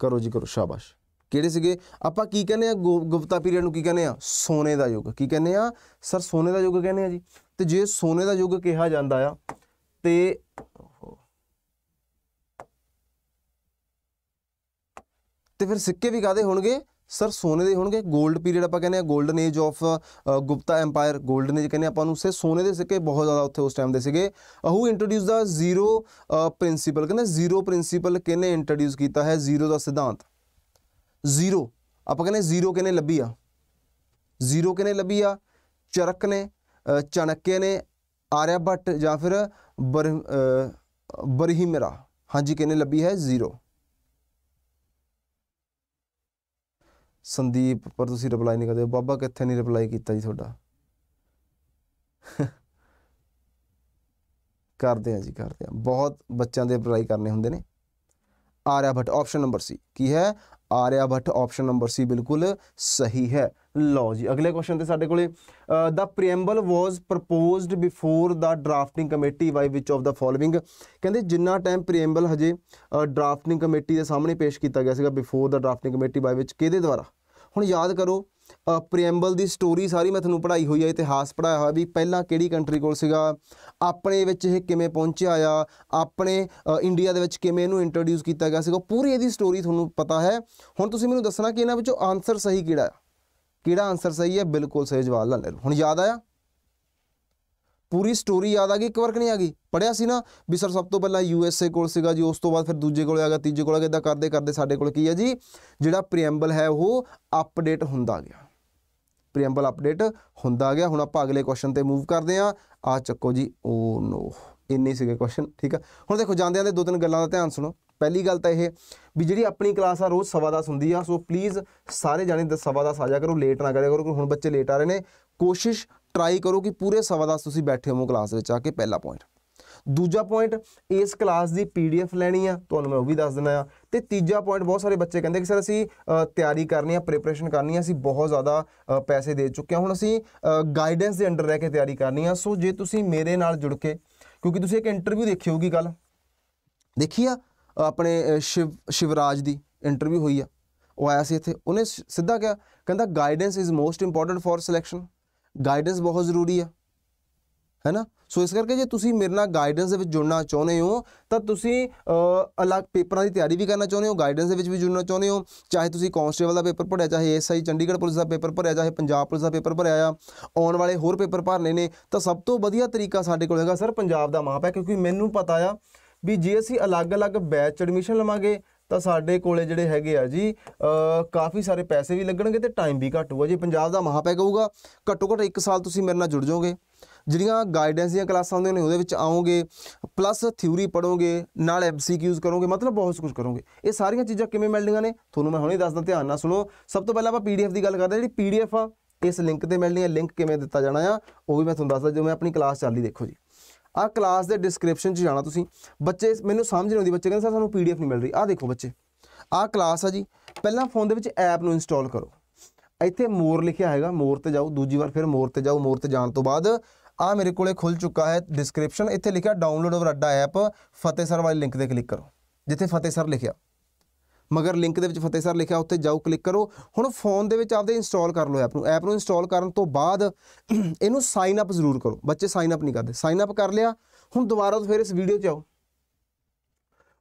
ਕਰੋ ਜੀ ਕਰੋ ਸ਼ਾਬਾਸ਼ ਕਿਹੜੇ ਸੀਗੇ ਆਪਾਂ ਕੀ ਕਹਿੰਦੇ ਆ ਗੁਪਤਾ ਪੀਰੀਅਡ ਨੂੰ ਕੀ ਕਹਿੰਦੇ ਆ ਸੋਨੇ ਦਾ ਯੁੱਗ ਕੀ ਕਹਿੰਦੇ ਆ ਸਰ ਸੋਨੇ ਦਾ ਯੁੱਗ ਕਹਿੰਦੇ ਆ ਜੀ ਤੇ ਜੇ ਸੋਨੇ ਦਾ ਯੁੱਗ ਕਿਹਾ ਜਾਂਦਾ ਆ ਤੇ ਤੇ ਫਿਰ ਸਿੱਕੇ ਵੀ ਕਾਦੇ ਹੋਣਗੇ ਸਰ ਸੋਨੇ ਦੇ ਹੋਣਗੇ 골ਡ ਪੀਰੀਅਡ ਆਪਾਂ ਕਹਿੰਦੇ ਆ golden age of Gupta empire golden age ਕਹਿੰਦੇ ਆਪਾਂ ਨੂੰ ਸੇ ਸੋਨੇ ਦੇ ਸਿੱਕੇ ਬਹੁਤ ਜ਼ਿਆਦਾ ਉੱਥੇ ਉਸ ਟਾਈਮ ਦੇ ਸੀਗੇ who introduce the zero principle ਕਹਿੰਦੇ ਜ਼ੀਰੋ ਪ੍ਰਿੰਸੀਪਲ ਕਿਹਨੇ ਇੰਟਰੋਡਿਊਸ ਕੀਤਾ ਹੈ ਜ਼ੀਰੋ ਦਾ ਸਿਧਾਂਤ ਜ਼ੀਰੋ ਆਪਾਂ ਕਹਿੰਦੇ ਜ਼ੀਰੋ ਕਿਹਨੇ ਲੱਭੀ ਆ ਜ਼ੀਰੋ ਕਿਹਨੇ ਲੱਭੀ ਆ ਚਰਕ ਨੇ ਚਣਕੇ ਨੇ ਆਰਿਆ ਆਰਿਆਭੱਟ ਜਾਂ ਫਿਰ ਬਰਹੀ ਮੇਰਾ ਹਾਂਜੀ ਕਿਨੇ ਲੱਭੀ ਹੈ 0 ਸੰਦੀਪ ਪਰ ਤੁਸੀਂ ਰਿਪਲਾਈ ਨਹੀਂ ਕਰਦੇ ਬਾਬਾ ਕਿੱਥੇ ਨਹੀਂ ਰਿਪਲਾਈ ਕੀਤਾ ਜੀ ਤੁਹਾਡਾ ਕਰਦੇ ਆ ਜੀ ਕਰਦੇ ਆ ਬਹੁਤ ਬੱਚਿਆਂ ਦੇ ਰਿਪਲਾਈ ਕਰਨੇ ਹੁੰਦੇ ਨੇ ਆਰਿਆ ਆਰਿਆਭਟ ਆਪਸ਼ਨ ਨੰਬਰ ਸੀ ਕੀ ਹੈ Aryabhata option number C ਬਿਲਕੁਲ ਸਹੀ ਹੈ ਲਓ ਜੀ ਅਗਲੇ ਕੁਐਸਚਨ ਤੇ ਸਾਡੇ ਕੋਲੇ the preamble was proposed before the drafting committee by which of the following ਕਹਿੰਦੇ ਜਿੰਨਾ ਟਾਈਮ ਪ੍ਰੀਐਂਬਲ ਹਜੇ ਡਰਾਫਟਿੰਗ ਕਮੇਟੀ ਦੇ ਸਾਹਮਣੇ ਪੇਸ਼ ਕੀਤਾ ਗਿਆ ਸੀਗਾ before the drafting committee by which ਕਿਹਦੇ ਦੁਆਰਾ ਹੁਣ ਯਾਦ ਕਰੋ ਪ੍ਰੀਐਂਬਲ ਦੀ ਸਟੋਰੀ ਸਾਰੀ ਮੈਂ ਤੁਹਾਨੂੰ ਪੜ੍ਹਾਈ ਹੋਈ ਹੈ ਇਤਿਹਾਸ ਪੜ੍ਹਾਇਆ ਹੋਇਆ ਵੀ ਪਹਿਲਾਂ ਕਿਹੜੀ ਕੰਟਰੀ ਕੋਲ ਸੀਗਾ ਆਪਣੇ ਵਿੱਚ ਇਹ ਕਿਵੇਂ ਪਹੁੰਚਿਆ ਆ ਆਪਣੇ ਇੰਡੀਆ ਦੇ ਵਿੱਚ ਕਿਵੇਂ ਇਹਨੂੰ ਇੰਟਰੋਡਿਊਸ ਕੀਤਾ ਗਿਆ ਸੀਗਾ ਪੂਰੀ ਇਹਦੀ ਸਟੋਰੀ ਤੁਹਾਨੂੰ ਪਤਾ ਹੈ ਹੁਣ ਤੁਸੀਂ ਮੈਨੂੰ ਦੱਸਣਾ ਕਿ ਇਹਨਾਂ ਵਿੱਚੋਂ ਆਨਸਰ ਸਹੀ ਕਿਹੜਾ ਹੈ ਕਿਹੜਾ ਆਨਸਰ ਸਹੀ ਹੈ ਬਿਲਕੁਲ ਸਹੀ ਜਵਾਬ ਲਾ ਲੈ ਹੁਣ ਯਾਦ ਆਇਆ ਪੂਰੀ ਸਟੋਰੀ ਯਾਦ ਆ ਗਈ ਇੱਕ ਵਾਰ ਕਿ ਨਹੀਂ ਆ ਗਈ ਪੜਿਆ ਸੀ ਨਾ ਵੀ ਸਰ ਸਭ ਤੋਂ ਪਹਿਲਾਂ ਯੂ ਐਸ ਏ ਕੋਲ ਸੀਗਾ ਜੀ ਉਸ ਤੋਂ ਬਾਅਦ ਫਿਰ ਦੂਜੇ ਕੋਲ ਆ ਗਿਆ ਤੀਜੇ ਕੋਲ ਆ ਗਿਆ ਇਦਾਂ ਕਰਦੇ ਕਰਦੇ ਸਾਡੇ ਕੋਲ ਕੀ ਹੈ ਜੀ ਜਿਹੜਾ ਪ੍ਰੀਐਂਬਲ ਹੈ ਉਹ ਅਪਡੇਟ ਹੁੰਦਾ ਗਿਆ ਪ੍ਰੀਐਂਬਲ ਅਪਡੇਟ ਹੁੰਦਾ ਗਿਆ ਹੁਣ ਆਪਾਂ ਅਗਲੇ ਕੁਐਸਚਨ ਤੇ ਮੂਵ ਕਰਦੇ ਆ ਆ ਚੱਕੋ ਜੀ ਓ oh ਨੋ ਇੰਨੇ ਸੀਗੇ ਕੁਐਸਚਨ ਠੀਕ ਆ ਹੁਣ ਦੇਖੋ ਜਾਂਦਿਆਂ ਦੇ ਦੋ ਤਿੰਨ ਗੱਲਾਂ ਦਾ ਧਿਆਨ ਸੁਣੋ ਪਹਿਲੀ ਗੱਲ ਤਾਂ ਇਹ ਵੀ ਜਿਹੜੀ ਆਪਣੀ ਕਲਾਸ ਆ ਰੋਜ਼ ਸਵਾ 10 ਹੁੰਦੀ ਆ ਸੋ ਪਲੀਜ਼ ਸਾਰੇ ਜਾਣੇ ਸਵਾ 10 ਆ ਜਾ ਕਰੋ ਲੇਟ ਨਾ ਕਰਿਆ ਕਰੋ ਹੁਣ ਬੱਚੇ ਲੇਟ ਆ ਰਹੇ ਨੇ ਕੋਸ਼ਿਸ਼ ਟਰਾਈ ਕਰੋ ਕਿ ਪੂਰੇ ਸਵਾ ਦਾ ਤੁਸੀਂ ਬੈਠੇ ਹੋ ਕਲਾਸ ਵਿੱਚ ਆ ਕੇ ਪਹਿਲਾ ਪੁਆਇੰਟ ਦੂਜਾ ਪੁਆਇੰਟ ਇਸ ਕਲਾਸ ਦੀ ਪੀਡੀਐਫ ਲੈਣੀ ਆ ਤੁਹਾਨੂੰ ਮੈਂ ਉਹ ਵੀ ਦੱਸ ਦਿੰਦਾ ਆ ਤੇ ਤੀਜਾ ਪੁਆਇੰਟ ਬਹੁਤ ਸਾਰੇ ਬੱਚੇ ਕਹਿੰਦੇ ਕਿ ਸਰ ਅਸੀਂ ਤਿਆਰੀ ਕਰਨੀ ਆ ਪ੍ਰੀਪਰੇਸ਼ਨ ਕਰਨੀ ਆ ਅਸੀਂ ਬਹੁਤ ਜ਼ਿਆਦਾ ਪੈਸੇ ਦੇ ਚੁੱਕੇ ਹੁਣ ਅਸੀਂ ਗਾਈਡੈਂਸ ਦੇ ਅੰਡਰ ਰਹਿ ਕੇ ਤਿਆਰੀ ਕਰਨੀ ਆ ਸੋ ਜੇ ਤੁਸੀਂ ਮੇਰੇ ਨਾਲ ਜੁੜ ਕੇ ਕਿਉਂਕਿ ਤੁਸੀਂ ਇੱਕ ਇੰਟਰਵਿਊ ਦੇਖੀ ਹੋਊਗੀ ਕੱਲ ਦੇਖੀ ਆ ਆਪਣੇ ਸ਼ਿਵ ਸ਼ਿਵਰਾਜ ਦੀ ਇੰਟਰਵਿਊ ਹੋਈ ਆ ਉਹ ਆਇਆ ਸੀ ਇੱਥੇ ਉਹਨੇ ਸਿੱਧਾ ਕਿਹਾ ਕਹਿੰਦਾ guidance is most important for selection guidance ਬਹੁਤ ਜ਼ਰੂਰੀ ਆ ਹੈਨਾ ਸੋ ਇਸ ਕਰਕੇ ਜੇ ਤੁਸੀਂ ਮੇਰੇ ਨਾਲ ਗਾਈਡੈਂਸ ਦੇ ਵਿੱਚ ਜੁੜਨਾ ਚਾਹੁੰਦੇ ਹੋ ਤਾਂ ਤੁਸੀਂ ਅਲੱਗ ਪੇਪਰਾਂ ਦੀ ਤਿਆਰੀ ਵੀ ਕਰਨਾ ਚਾਹੁੰਦੇ ਹੋ ਗਾਈਡੈਂਸ ਦੇ ਵਿੱਚ ਵੀ ਜੁੜਨਾ ਚਾਹੁੰਦੇ ਹੋ ਚਾਹੇ ਤੁਸੀਂ ਕਾਂਸਟੇਬਲ ਦਾ ਪੇਪਰ ਭਰਿਆ ਚਾਹੇ ਐਸਆਈ ਚੰਡੀਗੜ੍ਹ ਪੁਲਿਸ ਦਾ ਪੇਪਰ ਭਰਿਆ ਚਾਹੇ ਪੰਜਾਬ ਪੁਲਿਸ ਦਾ ਪੇਪਰ ਭਰਿਆ ਆ ਆਉਣ ਵਾਲੇ ਹੋਰ ਪੇਪਰ ਭਰਨੇ ਨੇ ਤਾਂ ਸਭ ਤੋਂ ਵਧੀਆ ਤਰੀਕਾ ਸਾਡੇ ਕੋਲ ਹੈਗਾ ਸਰ ਪੰਜਾਬ ਦਾ ਮਾਪ ਹੈ ਕਿਉਂਕਿ ਮੈਨੂੰ ਪਤਾ ਆ ਵੀ ਜੇ ਅਸੀਂ ਅਲੱਗ-ਅਲੱਗ ਬੈਚ ਐਡਮਿਸ਼ਨ ਲਵਾਂਗੇ ਤਾਂ ਸਾਡੇ ਕੋਲੇ ਜਿਹੜੇ ਹੈਗੇ ਆ ਜੀ ਕਾਫੀ ਸਾਰੇ ਪੈਸੇ ਵੀ ਲੱਗਣਗੇ ਤੇ ਟਾਈਮ ਵੀ ਘੱਟ ਜੇ ਪੰਜਾਬ ਦਾ ਮਹਾਪੈਕ ਹੋਊਗਾ ਘੱਟੋ ਘੱਟ 1 ਸਾਲ ਤੁਸੀਂ ਮੇਰੇ ਨਾਲ ਜੁੜ ਜਾਓਗੇ ਜਿਹੜੀਆਂ ਗਾਈਡੈਂਸ ਦੀਆਂ ਕਲਾਸਾਂ ਹੁੰਦੀਆਂ ਨੇ ਉਹਦੇ ਵਿੱਚ ਆਓਗੇ ਪਲੱਸ ਥਿਊਰੀ ਪੜੋਗੇ ਨਾਲ ਐਮਸੀਕਿਊਜ਼ ਕਰੋਗੇ ਮਤਲਬ ਬਹੁਤ ਕੁਝ ਕਰੋਗੇ ਇਹ ਸਾਰੀਆਂ ਚੀਜ਼ਾਂ ਕਿਵੇਂ ਮਿਲਣੀਆਂ ਨੇ ਤੁਹਾਨੂੰ ਮੈਂ ਹੁਣੇ ਦੱਸਦਾ ਧਿਆਨ ਨਾਲ ਸੁਣੋ ਸਭ ਤੋਂ ਪਹਿਲਾਂ ਆਪਾਂ ਪੀਡੀਐਫ ਦੀ ਗੱਲ ਕਰਦੇ ਜਿਹੜੀ ਪੀਡੀਐਫ ਆ ਇਸ ਲਿੰਕ ਤੇ ਮਿਲਣੀ ਹੈ ਲਿੰਕ ਕਿਵੇਂ ਦਿੱਤਾ ਜਾਣਾ ਆ ਉਹ ਵੀ ਮੈਂ ਤੁਹਾਨੂੰ ਦੱਸਦਾ ਜਿਵੇਂ ਮੈਂ ਆਪਣੀ ਕਲਾਸ ਚੱਲਦੀ ਦੇਖੋ ਜੀ ਆ ਕਲਾਸ ਦੇ ਡਿਸਕ੍ਰਿਪਸ਼ਨ 'ਚ ਜਾਣਾ ਤੁਸੀਂ ਬੱਚੇ ਮੈਨੂੰ ਸਮਝ ਨਹੀਂ ਆਉਂਦੀ ਬੱਚੇ ਕਹਿੰਦੇ ਸਰ ਸਾਨੂੰ ਪੀਡੀਐਫ ਨਹੀਂ ਮਿਲ ਰਹੀ ਆ ਦੇਖੋ ਬੱਚੇ ਆ ਕਲਾਸ ਆ ਜੀ ਪਹਿਲਾਂ ਫੋਨ ਦੇ ਵਿੱਚ ਐਪ ਨੂੰ ਇੰਸਟਾਲ ਕਰੋ ਇੱਥੇ ਮੋਰ ਲਿਖਿਆ ਹੈਗਾ ਮੋਰ ਤੇ ਜਾਓ ਦੂਜੀ ਵਾਰ ਫਿਰ ਮੋਰ ਤੇ ਜਾਓ ਮੋਰ ਤੇ ਜਾਣ ਤੋਂ ਬਾਅਦ ਆ ਮੇਰੇ ਕੋਲੇ ਖੁੱਲ ਚੁੱਕਾ ਹੈ ਡਿਸਕ੍ਰਿਪਸ਼ਨ ਇੱਥੇ ਲਿਖਿਆ ਡਾਊਨਲੋਡ ਵਰਾਡਾ ਐਪ ਫਤਿਹ ਸਰ ਵਾਲੀ ਲਿੰਕ ਤੇ ਕਲਿੱਕ ਕਰੋ ਜਿੱਥੇ ਫਤਿਹ ਸਰ ਲਿਖਿਆ ਮਗਰ ਲਿੰਕ ਦੇ ਵਿੱਚ ਫਤਿਹ ਸਰ ਲਿਖਿਆ ਉੱਤੇ ਜਾਓ ਕਲਿੱਕ ਕਰੋ ਹੁਣ ਫੋਨ ਦੇ ਵਿੱਚ ਆਪਦੇ ਇੰਸਟਾਲ ਕਰ ਲਓ ਐਪ ਨੂੰ ਐਪ ਨੂੰ ਇੰਸਟਾਲ ਕਰਨ ਤੋਂ ਬਾਅਦ ਇਹਨੂੰ ਸਾਈਨ ਅਪ ਜ਼ਰੂਰ ਕਰੋ ਬੱਚੇ ਸਾਈਨ ਅਪ ਨਹੀਂ ਕਰਦੇ ਸਾਈਨ ਅਪ ਕਰ ਲਿਆ ਹੁਣ ਦੁਬਾਰਾ ਤੋਂ ਫਿਰ ਇਸ ਵੀਡੀਓ 'ਚ ਆਓ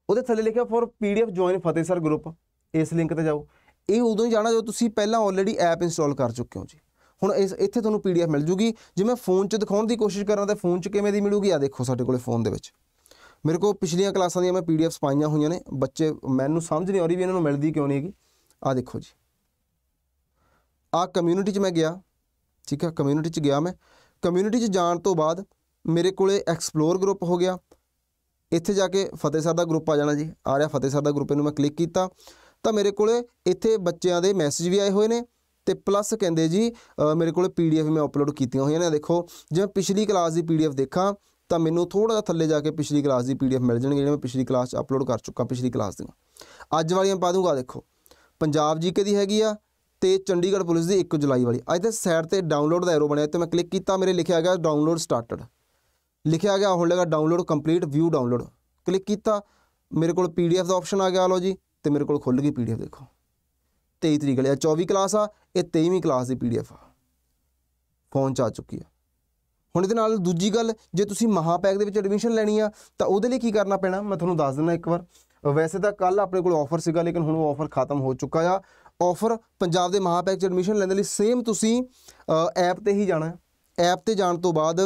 ਉਹਦੇ ਥੱਲੇ ਲਿਖਿਆ for PDF join Fateh sir group ਇਸ ਲਿੰਕ ਤੇ ਜਾਓ ਇਹ ਉਦੋਂ ਹੀ ਜਾਣਾ ਜਦੋਂ ਤੁਸੀਂ ਪਹਿਲਾਂ ਆਲਰੇਡੀ ਐਪ ਇੰਸਟਾਲ ਕਰ ਚੁੱਕੇ ਹੋ ਜੀ ਹੁਣ ਇਸ ਇੱਥੇ ਤੁਹਾਨੂੰ ਪੀਡੀਐਫ ਮਿਲ ਜੂਗੀ ਜੇ ਮੈਂ ਫੋਨ 'ਚ ਦਿਖਾਉਣ ਦੀ ਕੋਸ਼ਿਸ਼ ਕਰਾਂ ਤਾਂ ਫੋਨ 'ਚ ਕਿਵੇਂ ਦੀ ਮਿਲੂਗੀ ਆ ਦੇਖੋ ਸਾਡੇ ਕੋਲੇ ਫੋਨ ਦੇ ਵਿੱਚ ਮੇਰੇ ਕੋਲ ਪਿਛਲੀਆਂ ਕਲਾਸਾਂ ਦੀਆਂ ਮੈਂ ਪੀਡੀਐਫਸ ਪਾਈਆਂ ਹੋਈਆਂ ਨੇ ਬੱਚੇ ਮੈਨੂੰ ਸਮਝ ਨਹੀਂ ਆ ਰਹੀ ਵੀ ਇਹਨਾਂ ਨੂੰ ਮਿਲਦੀ ਕਿਉਂ ਨਹੀਂ ਹੈਗੀ ਆ ਦੇਖੋ ਜੀ ਆ ਕਮਿਊਨਿਟੀ 'ਚ ਮੈਂ ਗਿਆ ਠੀਕ ਹੈ ਕਮਿਊਨਿਟੀ 'ਚ ਗਿਆ ਮੈਂ ਕਮਿਊਨਿਟੀ 'ਚ ਜਾਣ ਤੋਂ ਬਾਅਦ ਮੇਰੇ ਕੋਲੇ ਐਕਸਪਲੋਰ ਗਰੁੱਪ ਹੋ ਗਿਆ ਇੱਥੇ ਜਾ ਕੇ ਫਤਿਹ ਸਰ ਦਾ ਗਰੁੱਪ ਆ ਜਾਣਾ ਜੀ ਆ ਰਿਹਾ ਫਤਿਹ ਸਰ ਦਾ ਗਰੁੱਪ ਇਹਨੂੰ ਮੈਂ ਕਲਿੱਕ ਕੀਤਾ ਤਾਂ ਮੇਰੇ ਕੋਲੇ ਇੱਥੇ ਬੱਚਿਆਂ ਦੇ ਮੈਸੇਜ ਵੀ ਆਏ ਹੋਏ ਨੇ ਤੇ ਪਲੱਸ ਕਹਿੰਦੇ ਜੀ ਮੇਰੇ ਕੋਲੇ ਪੀਡੀਐਫ ਮੈਂ ਅਪਲੋਡ ਕੀਤੀਆਂ ਹੋਈਆਂ ਨੇ ਦੇਖੋ ਜਿਵੇਂ ਪਿਛਲੀ ਕਲਾਸ ਦੀ ਪੀਡੀਐਫ ਦੇਖਾਂ ਤਾਂ ਮੈਨੂੰ ਥੋੜਾ ਜਿਹਾ ਥੱਲੇ ਜਾ ਕੇ ਪਿਛਲੀ ਕਲਾਸ ਦੀ ਪੀਡੀਐਫ ਮਿਲ ਜਾਣਗੇ ਜਿਹੜੇ ਮੈਂ ਪਿਛਲੀ ਕਲਾਸ 'ਚ ਅਪਲੋਡ ਕਰ ਚੁੱਕਾ ਪਿਛਲੀ ਕਲਾਸ ਦੀਆਂ ਅੱਜ ਵਾਲੀਆਂ ਪਾ ਦੂੰਗਾ ਦੇਖੋ ਪੰਜਾਬ ਜੀਕੇ ਦੀ ਹੈਗੀ ਆ ਤੇ ਚੰਡੀਗੜ੍ਹ ਪੁਲਿਸ ਦੀ 1 ਜੁਲਾਈ ਵਾਲੀ ਅੱਜ ਤੇ ਸਾਈਡ ਤੇ ਡਾਊਨਲੋਡ ਦਾ ਐਰੋ ਬਣਿਆ ਤੇ ਮੈਂ ਕਲਿੱਕ ਕੀਤਾ ਮੇਰੇ ਲਿਖਿਆ ਗਿਆ ਡਾਊਨਲੋਡ ਸਟਾਰਟਡ ਲਿਖਿਆ ਗਿਆ ਹੁਣ ਲੱਗਾ download complete view download click ਕੀਤਾ ਮੇਰੇ ਕੋਲ ਪੀਡੀਐਫ ਦਾ ਆਪਸ਼ਨ ਆ ਗਿਆ ਲੋ ਜੀ ਤੇ ਮੇਰੇ ਕੋਲ ਖੁੱਲ ਗਈ ਪੀਡੀਐਫ ਦੇਖੋ 23 ਤਰੀਕ ਲਈ 24 ਕਲਾਸ ਆ ਇਹ 23ਵੀਂ ਕਲਾਸ ਦੀ ਪੀਡੀਐਫ ਆ ਫੋਨ ਚ ਆ ਚੁੱਕੀ ਆ ਹੁਣ ਇਹਦੇ ਨਾਲ ਦੂਜੀ ਗੱਲ ਜੇ ਤੁਸੀਂ ਮਹਾਪੈਕ ਦੇ ਵਿੱਚ ਐਡਮਿਸ਼ਨ ਲੈਣੀ ਆ ਤਾਂ ਉਹਦੇ ਲਈ ਕੀ ਕਰਨਾ ਪੈਣਾ ਮੈਂ ਤੁਹਾਨੂੰ ਦੱਸ ਦਿੰਦਾ ਇੱਕ ਵਾਰ ਵੈਸੇ ਤਾਂ ਕੱਲ ਆਪਣੇ ਕੋਲ ਆਫਰ ਸੀਗਾ ਲੇਕਿਨ ਹੁਣ ਉਹ ਆਫਰ ਖਤਮ ਹੋ ਚੁੱਕਾ ਆ ਆਫਰ ਪੰਜਾਬ ਦੇ ਮਹਾਪੈਕ ਚ ਐਡਮਿਸ਼ਨ ਲੈਣ ਦੇ ਲਈ ਸੇਮ ਤੁਸੀਂ ਐਪ ਤੇ ਹੀ ਜਾਣਾ ਐਪ ਤੇ ਜਾਣ ਤੋਂ ਬਾਅਦ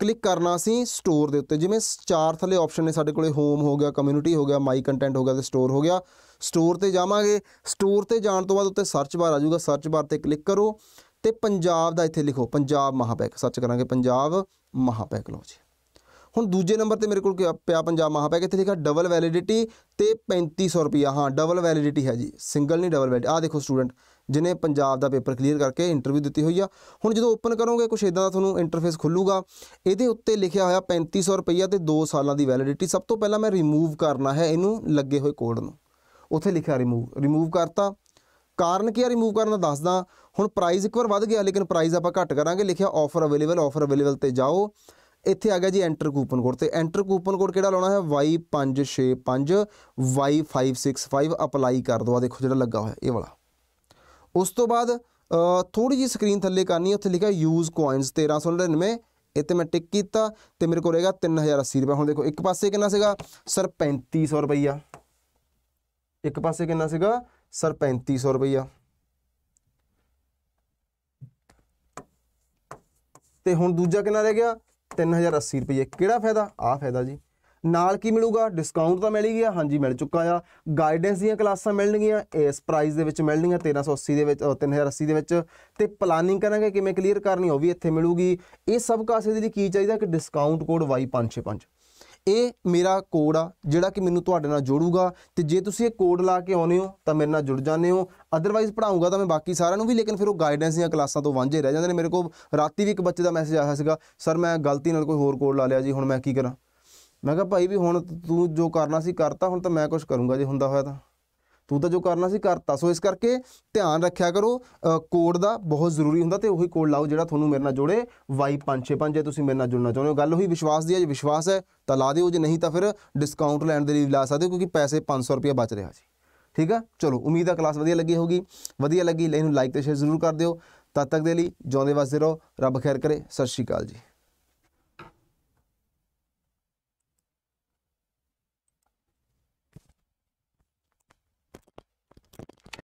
ਕਲਿੱਕ ਕਰਨਾ ਸੀ ਸਟੋਰ ਦੇ ਉੱਤੇ ਜਿਵੇਂ ਚਾਰ ਥੱਲੇ ਆਪਸ਼ਨ ਨੇ ਸਾਡੇ ਕੋਲੇ ਹੋਮ ਹੋ ਗਿਆ ਕਮਿਊਨਿਟੀ ਹੋ ਗਿਆ ਮਾਈ ਕੰਟੈਂਟ ਹੋ ਗਿਆ ਤੇ ਸਟੋਰ ਹੋ ਗਿਆ ਸਟੋਰ ਤੇ ਜਾਵਾਂਗੇ ਸਟੋਰ ਤੇ ਜਾਣ ਤੋਂ ਬਾਅਦ ਉੱਤੇ ਸਰਚ ਬਾਰ ਆ ਜਾਊਗਾ ਸਰਚ ਬਾਰ ਤੇ ਕਲਿੱਕ ਕਰੋ ਤੇ ਪੰਜਾਬ ਦਾ ਇੱਥੇ ਲਿਖੋ ਪੰਜਾਬ ਮਹਾਪੈਕ ਸਰਚ ਕਰਾਂਗੇ ਪੰਜਾਬ ਮਹਾਪੈਕ ਲਓ ਜੀ ਹੁਣ ਦੂਜੇ ਨੰਬਰ ਤੇ ਮੇਰੇ ਕੋਲ ਪਿਆ ਪੰਜਾਬ ਮਹਾਪੈਕ ਇੱਥੇ ਲਿਖਿਆ ਡਬਲ ਵੈਲਿਡਿਟੀ ਤੇ 3500 ਰੁਪਿਆ ਹਾਂ ਡਬਲ ਵੈਲਿਡਿਟੀ ਹੈ ਜੀ ਸਿੰਗਲ ਨਹੀਂ ਡਬਲ ਵੈਲਿਡ ਆ ਦੇਖੋ ਸਟੂਡੈਂਟ ਜਿਨੇ ਪੰਜਾਬ ਦਾ ਪੇਪਰ ਕਲੀਅਰ ਕਰਕੇ ਇੰਟਰਵਿਊ ਦਿੱਤੀ ਹੋਈ ਆ ਹੁਣ ਜਦੋਂ ਓਪਨ ਕਰੋਗੇ ਕੁਝ ਇਦਾਂ ਦਾ ਤੁਹਾਨੂੰ ਇੰਟਰਫੇਸ ਖੁੱਲੂਗਾ ਇਹਦੇ ਉੱਤੇ ਲਿਖਿਆ ਹੋਇਆ 3500 ਰੁਪਿਆ ਤੇ 2 ਸਾਲਾਂ ਦੀ ਵੈਲਿਡਿਟੀ ਸਭ ਤੋਂ ਪਹਿਲਾਂ ਮੈਂ ਰਿਮੂਵ ਕਰਨਾ ਹੈ ਇਹਨੂੰ ਲੱਗੇ ਹੋਏ ਕੋਡ ਨੂੰ ਉੱਥੇ ਲਿਖਿਆ ਰਿਮੂਵ ਰਿਮੂਵ ਕਰਤਾ ਕਾਰਨ ਕੀ ਆ ਰਿਮੂਵ ਕਰਨ ਦਾ ਦੱਸਦਾ ਹੁਣ ਪ੍ਰਾਈਸ ਇੱਕ ਵਾਰ ਵੱਧ ਗਿਆ ਲੇਕਿਨ ਪ੍ਰਾਈਸ ਆਪਾਂ ਘੱਟ ਕਰਾਂਗੇ ਲਿਖਿਆ ਆਫਰ ਅਵੇਲੇਬਲ ਆਫਰ ਅਵੇਲੇਬਲ ਤੇ ਜਾਓ ਇੱਥੇ ਆ ਗਿਆ ਜੀ ਐਂਟਰ ਕੂਪਨ ਕੋਡ ਤੇ ਐਂਟਰ ਕੂਪਨ ਕੋਡ ਕਿਹੜਾ ਲਾਉਣਾ ਹੈ Y565 Y565 ਅਪਲਾਈ ਕਰ ਦਿਓ ਆ ਦੇਖੋ ਜਿਹੜਾ ਲੱਗਾ ਹੋਇਆ ਇਹ ਵਾਲਾ ਉਸ ਤੋਂ ਬਾਅਦ ਥੋੜੀ ਜੀ ਸਕਰੀਨ ਥੱਲੇ ਕਰਨੀ ਉੱਥੇ ਲਿਖਿਆ ਯੂਜ਼ ਕੋਇਨਸ 1399 ਇੱਥੇ ਮੈਂ ਟਿਕ ਕੀਤਾ ਤੇ ਮੇਰੇ ਕੋਲ ਰਹੇਗਾ 3080 ਰੁਪਏ ਹੁਣ ਦੇਖੋ ਇੱਕ ਪਾਸੇ ਕਿੰਨਾ ਸੀਗਾ ਸਰ 3500 ਰੁਪਈਆ ਇੱਕ ਪਾਸੇ ਕਿੰਨਾ ਸੀਗਾ ਸਰ 3500 ਰੁਪਈਆ ਤੇ ਹੁਣ ਦੂਜਾ ਕਿੰਨਾ ਰਹਿ ਗਿਆ 3080 ਰੁਪਏ ਕਿਹੜਾ ਫਾਇਦਾ ਆ ਫਾਇਦਾ ਜੀ ਨਾਲ ਕੀ ਮਿਲੂਗਾ ਡਿਸਕਾਊਂਟ ਤਾਂ ਮਿਲ ਗਿਆ ਹਾਂਜੀ ਮਿਲ ਚੁੱਕਾ ਆ ਗਾਈਡੈਂਸ ਦੀਆਂ ਕਲਾਸਾਂ ਮਿਲਣਗੀਆਂ ਇਸ ਪ੍ਰਾਈਸ ਦੇ ਵਿੱਚ ਮਿਲਣਗੀਆਂ 1380 ਦੇ ਵਿੱਚ 3080 ਦੇ ਵਿੱਚ ਤੇ ਪਲਾਨਿੰਗ ਕਰਾਂਗੇ ਕਿਵੇਂ ਕਲੀਅਰ ਕਰਨੀ ਉਹ ਵੀ ਇੱਥੇ ਮਿਲੂਗੀ ਇਹ ਸਭ ਕਾਸੇ ਦੀ ਕੀ ਚਾਹੀਦਾ ਕਿ ਡਿਸਕਾਊਂਟ ਕੋਡ Y565 ਇਹ ਮੇਰਾ ਕੋਡ ਆ ਜਿਹੜਾ ਕਿ ਮੈਨੂੰ ਤੁਹਾਡੇ ਨਾਲ ਜੋੜੂਗਾ ਤੇ ਜੇ ਤੁਸੀਂ ਇਹ ਕੋਡ ਲਾ ਕੇ ਆਉਨੇ ਹੋ ਤਾਂ ਮੇਰੇ ਨਾਲ ਜੁੜ ਜਾਂਦੇ ਹੋ ਅਦਰਵਾਈਜ਼ ਪੜਾਉਂਗਾ ਤਾਂ ਮੈਂ ਬਾਕੀ ਸਾਰਿਆਂ ਨੂੰ ਵੀ ਲੇਕਿਨ ਫਿਰ ਉਹ ਗਾਈਡੈਂਸ ਜਾਂ ਕਲਾਸਾਂ ਤੋਂ ਵਾਂਝੇ ਰਹਿ ਜਾਂਦੇ ਨੇ ਮੇਰੇ ਕੋਲ ਰਾਤੀ ਵੀ ਇੱਕ ਬੱਚੇ ਦਾ ਮੈਸੇਜ ਆਇਆ ਸੀਗਾ ਸਰ ਮੈਂ ਗਲਤੀ ਨਾਲ ਕੋਈ ਹੋਰ ਕੋਡ ਲਾ ਲਿਆ ਜੀ ਹੁਣ ਮੈਂ ਕੀ ਕਰਾਂ ਮੈਂ ਕਿਹਾ ਭਾਈ ਵੀ ਹੁਣ ਤੂੰ ਜੋ ਕਰਨਾ ਸੀ ਕਰਤਾ ਹੁਣ ਤਾਂ ਮੈਂ ਕੁਝ ਕਰੂੰਗਾ ਜੇ ਹੁੰਦਾ ਹੋਇਆ ਤਾਂ ਤੂੰ ਤਾਂ ਜੋ ਕਰਨਾ ਸੀ ਕਰਤਾ ਸੋ ਇਸ ਕਰਕੇ ਧਿਆਨ ਰੱਖਿਆ ਕਰੋ ਕੋਡ ਦਾ ਬਹੁਤ ਜ਼ਰੂਰੀ ਹੁੰਦਾ ਤੇ ਉਹੀ ਕੋਡ ਲਾਓ ਜਿਹੜਾ ਤੁਹਾਨੂੰ ਮੇਰੇ ਨਾਲ ਜੋੜੇ Y565 ਜੇ ਤੁਸੀਂ ਮੇਰੇ ਨਾਲ ਜੁੜਨਾ ਚਾਹੁੰਦੇ ਹੋ ਗੱਲ ਉਹੀ ਵਿਸ਼ਵਾਸ ਦੀ ਹੈ ਜੇ ਵਿਸ਼ਵਾਸ ਹੈ ਤਾਂ ਲਾ ਦਿਓ ਜੇ ਨਹੀਂ ਤਾਂ ਫਿਰ ਡਿਸਕਾਊਂਟ ਲੈਣ ਦੇ ਲਈ ਲਾ ਸਕਦੇ ਹੋ ਕਿਉਂਕਿ ਪੈਸੇ 500 ਰੁਪਏ ਬਚ ਰਿਹਾ ਜੀ ਠੀਕ ਆ ਚਲੋ ਉਮੀਦ ਆ ਕਲਾਸ ਵਧੀਆ ਲੱਗੀ ਹੋਗੀ ਵਧੀਆ ਲੱਗੀ ਇਹਨੂੰ ਲਾਈਕ ਤੇ ਸ਼ੇਅਰ ਜ਼ਰੂਰ ਕਰ ਦਿਓ ਤਦ ਤੱਕ ਦੇ ਲਈ ਜਿਉਂਦੇ ਵਸਦੇ ਰਹੋ ਰੱਬ ਖੈਰ ਕਰੇ ਸਤਿ ਸ਼੍ਰੀ ਅਕਾਲ ਜੀ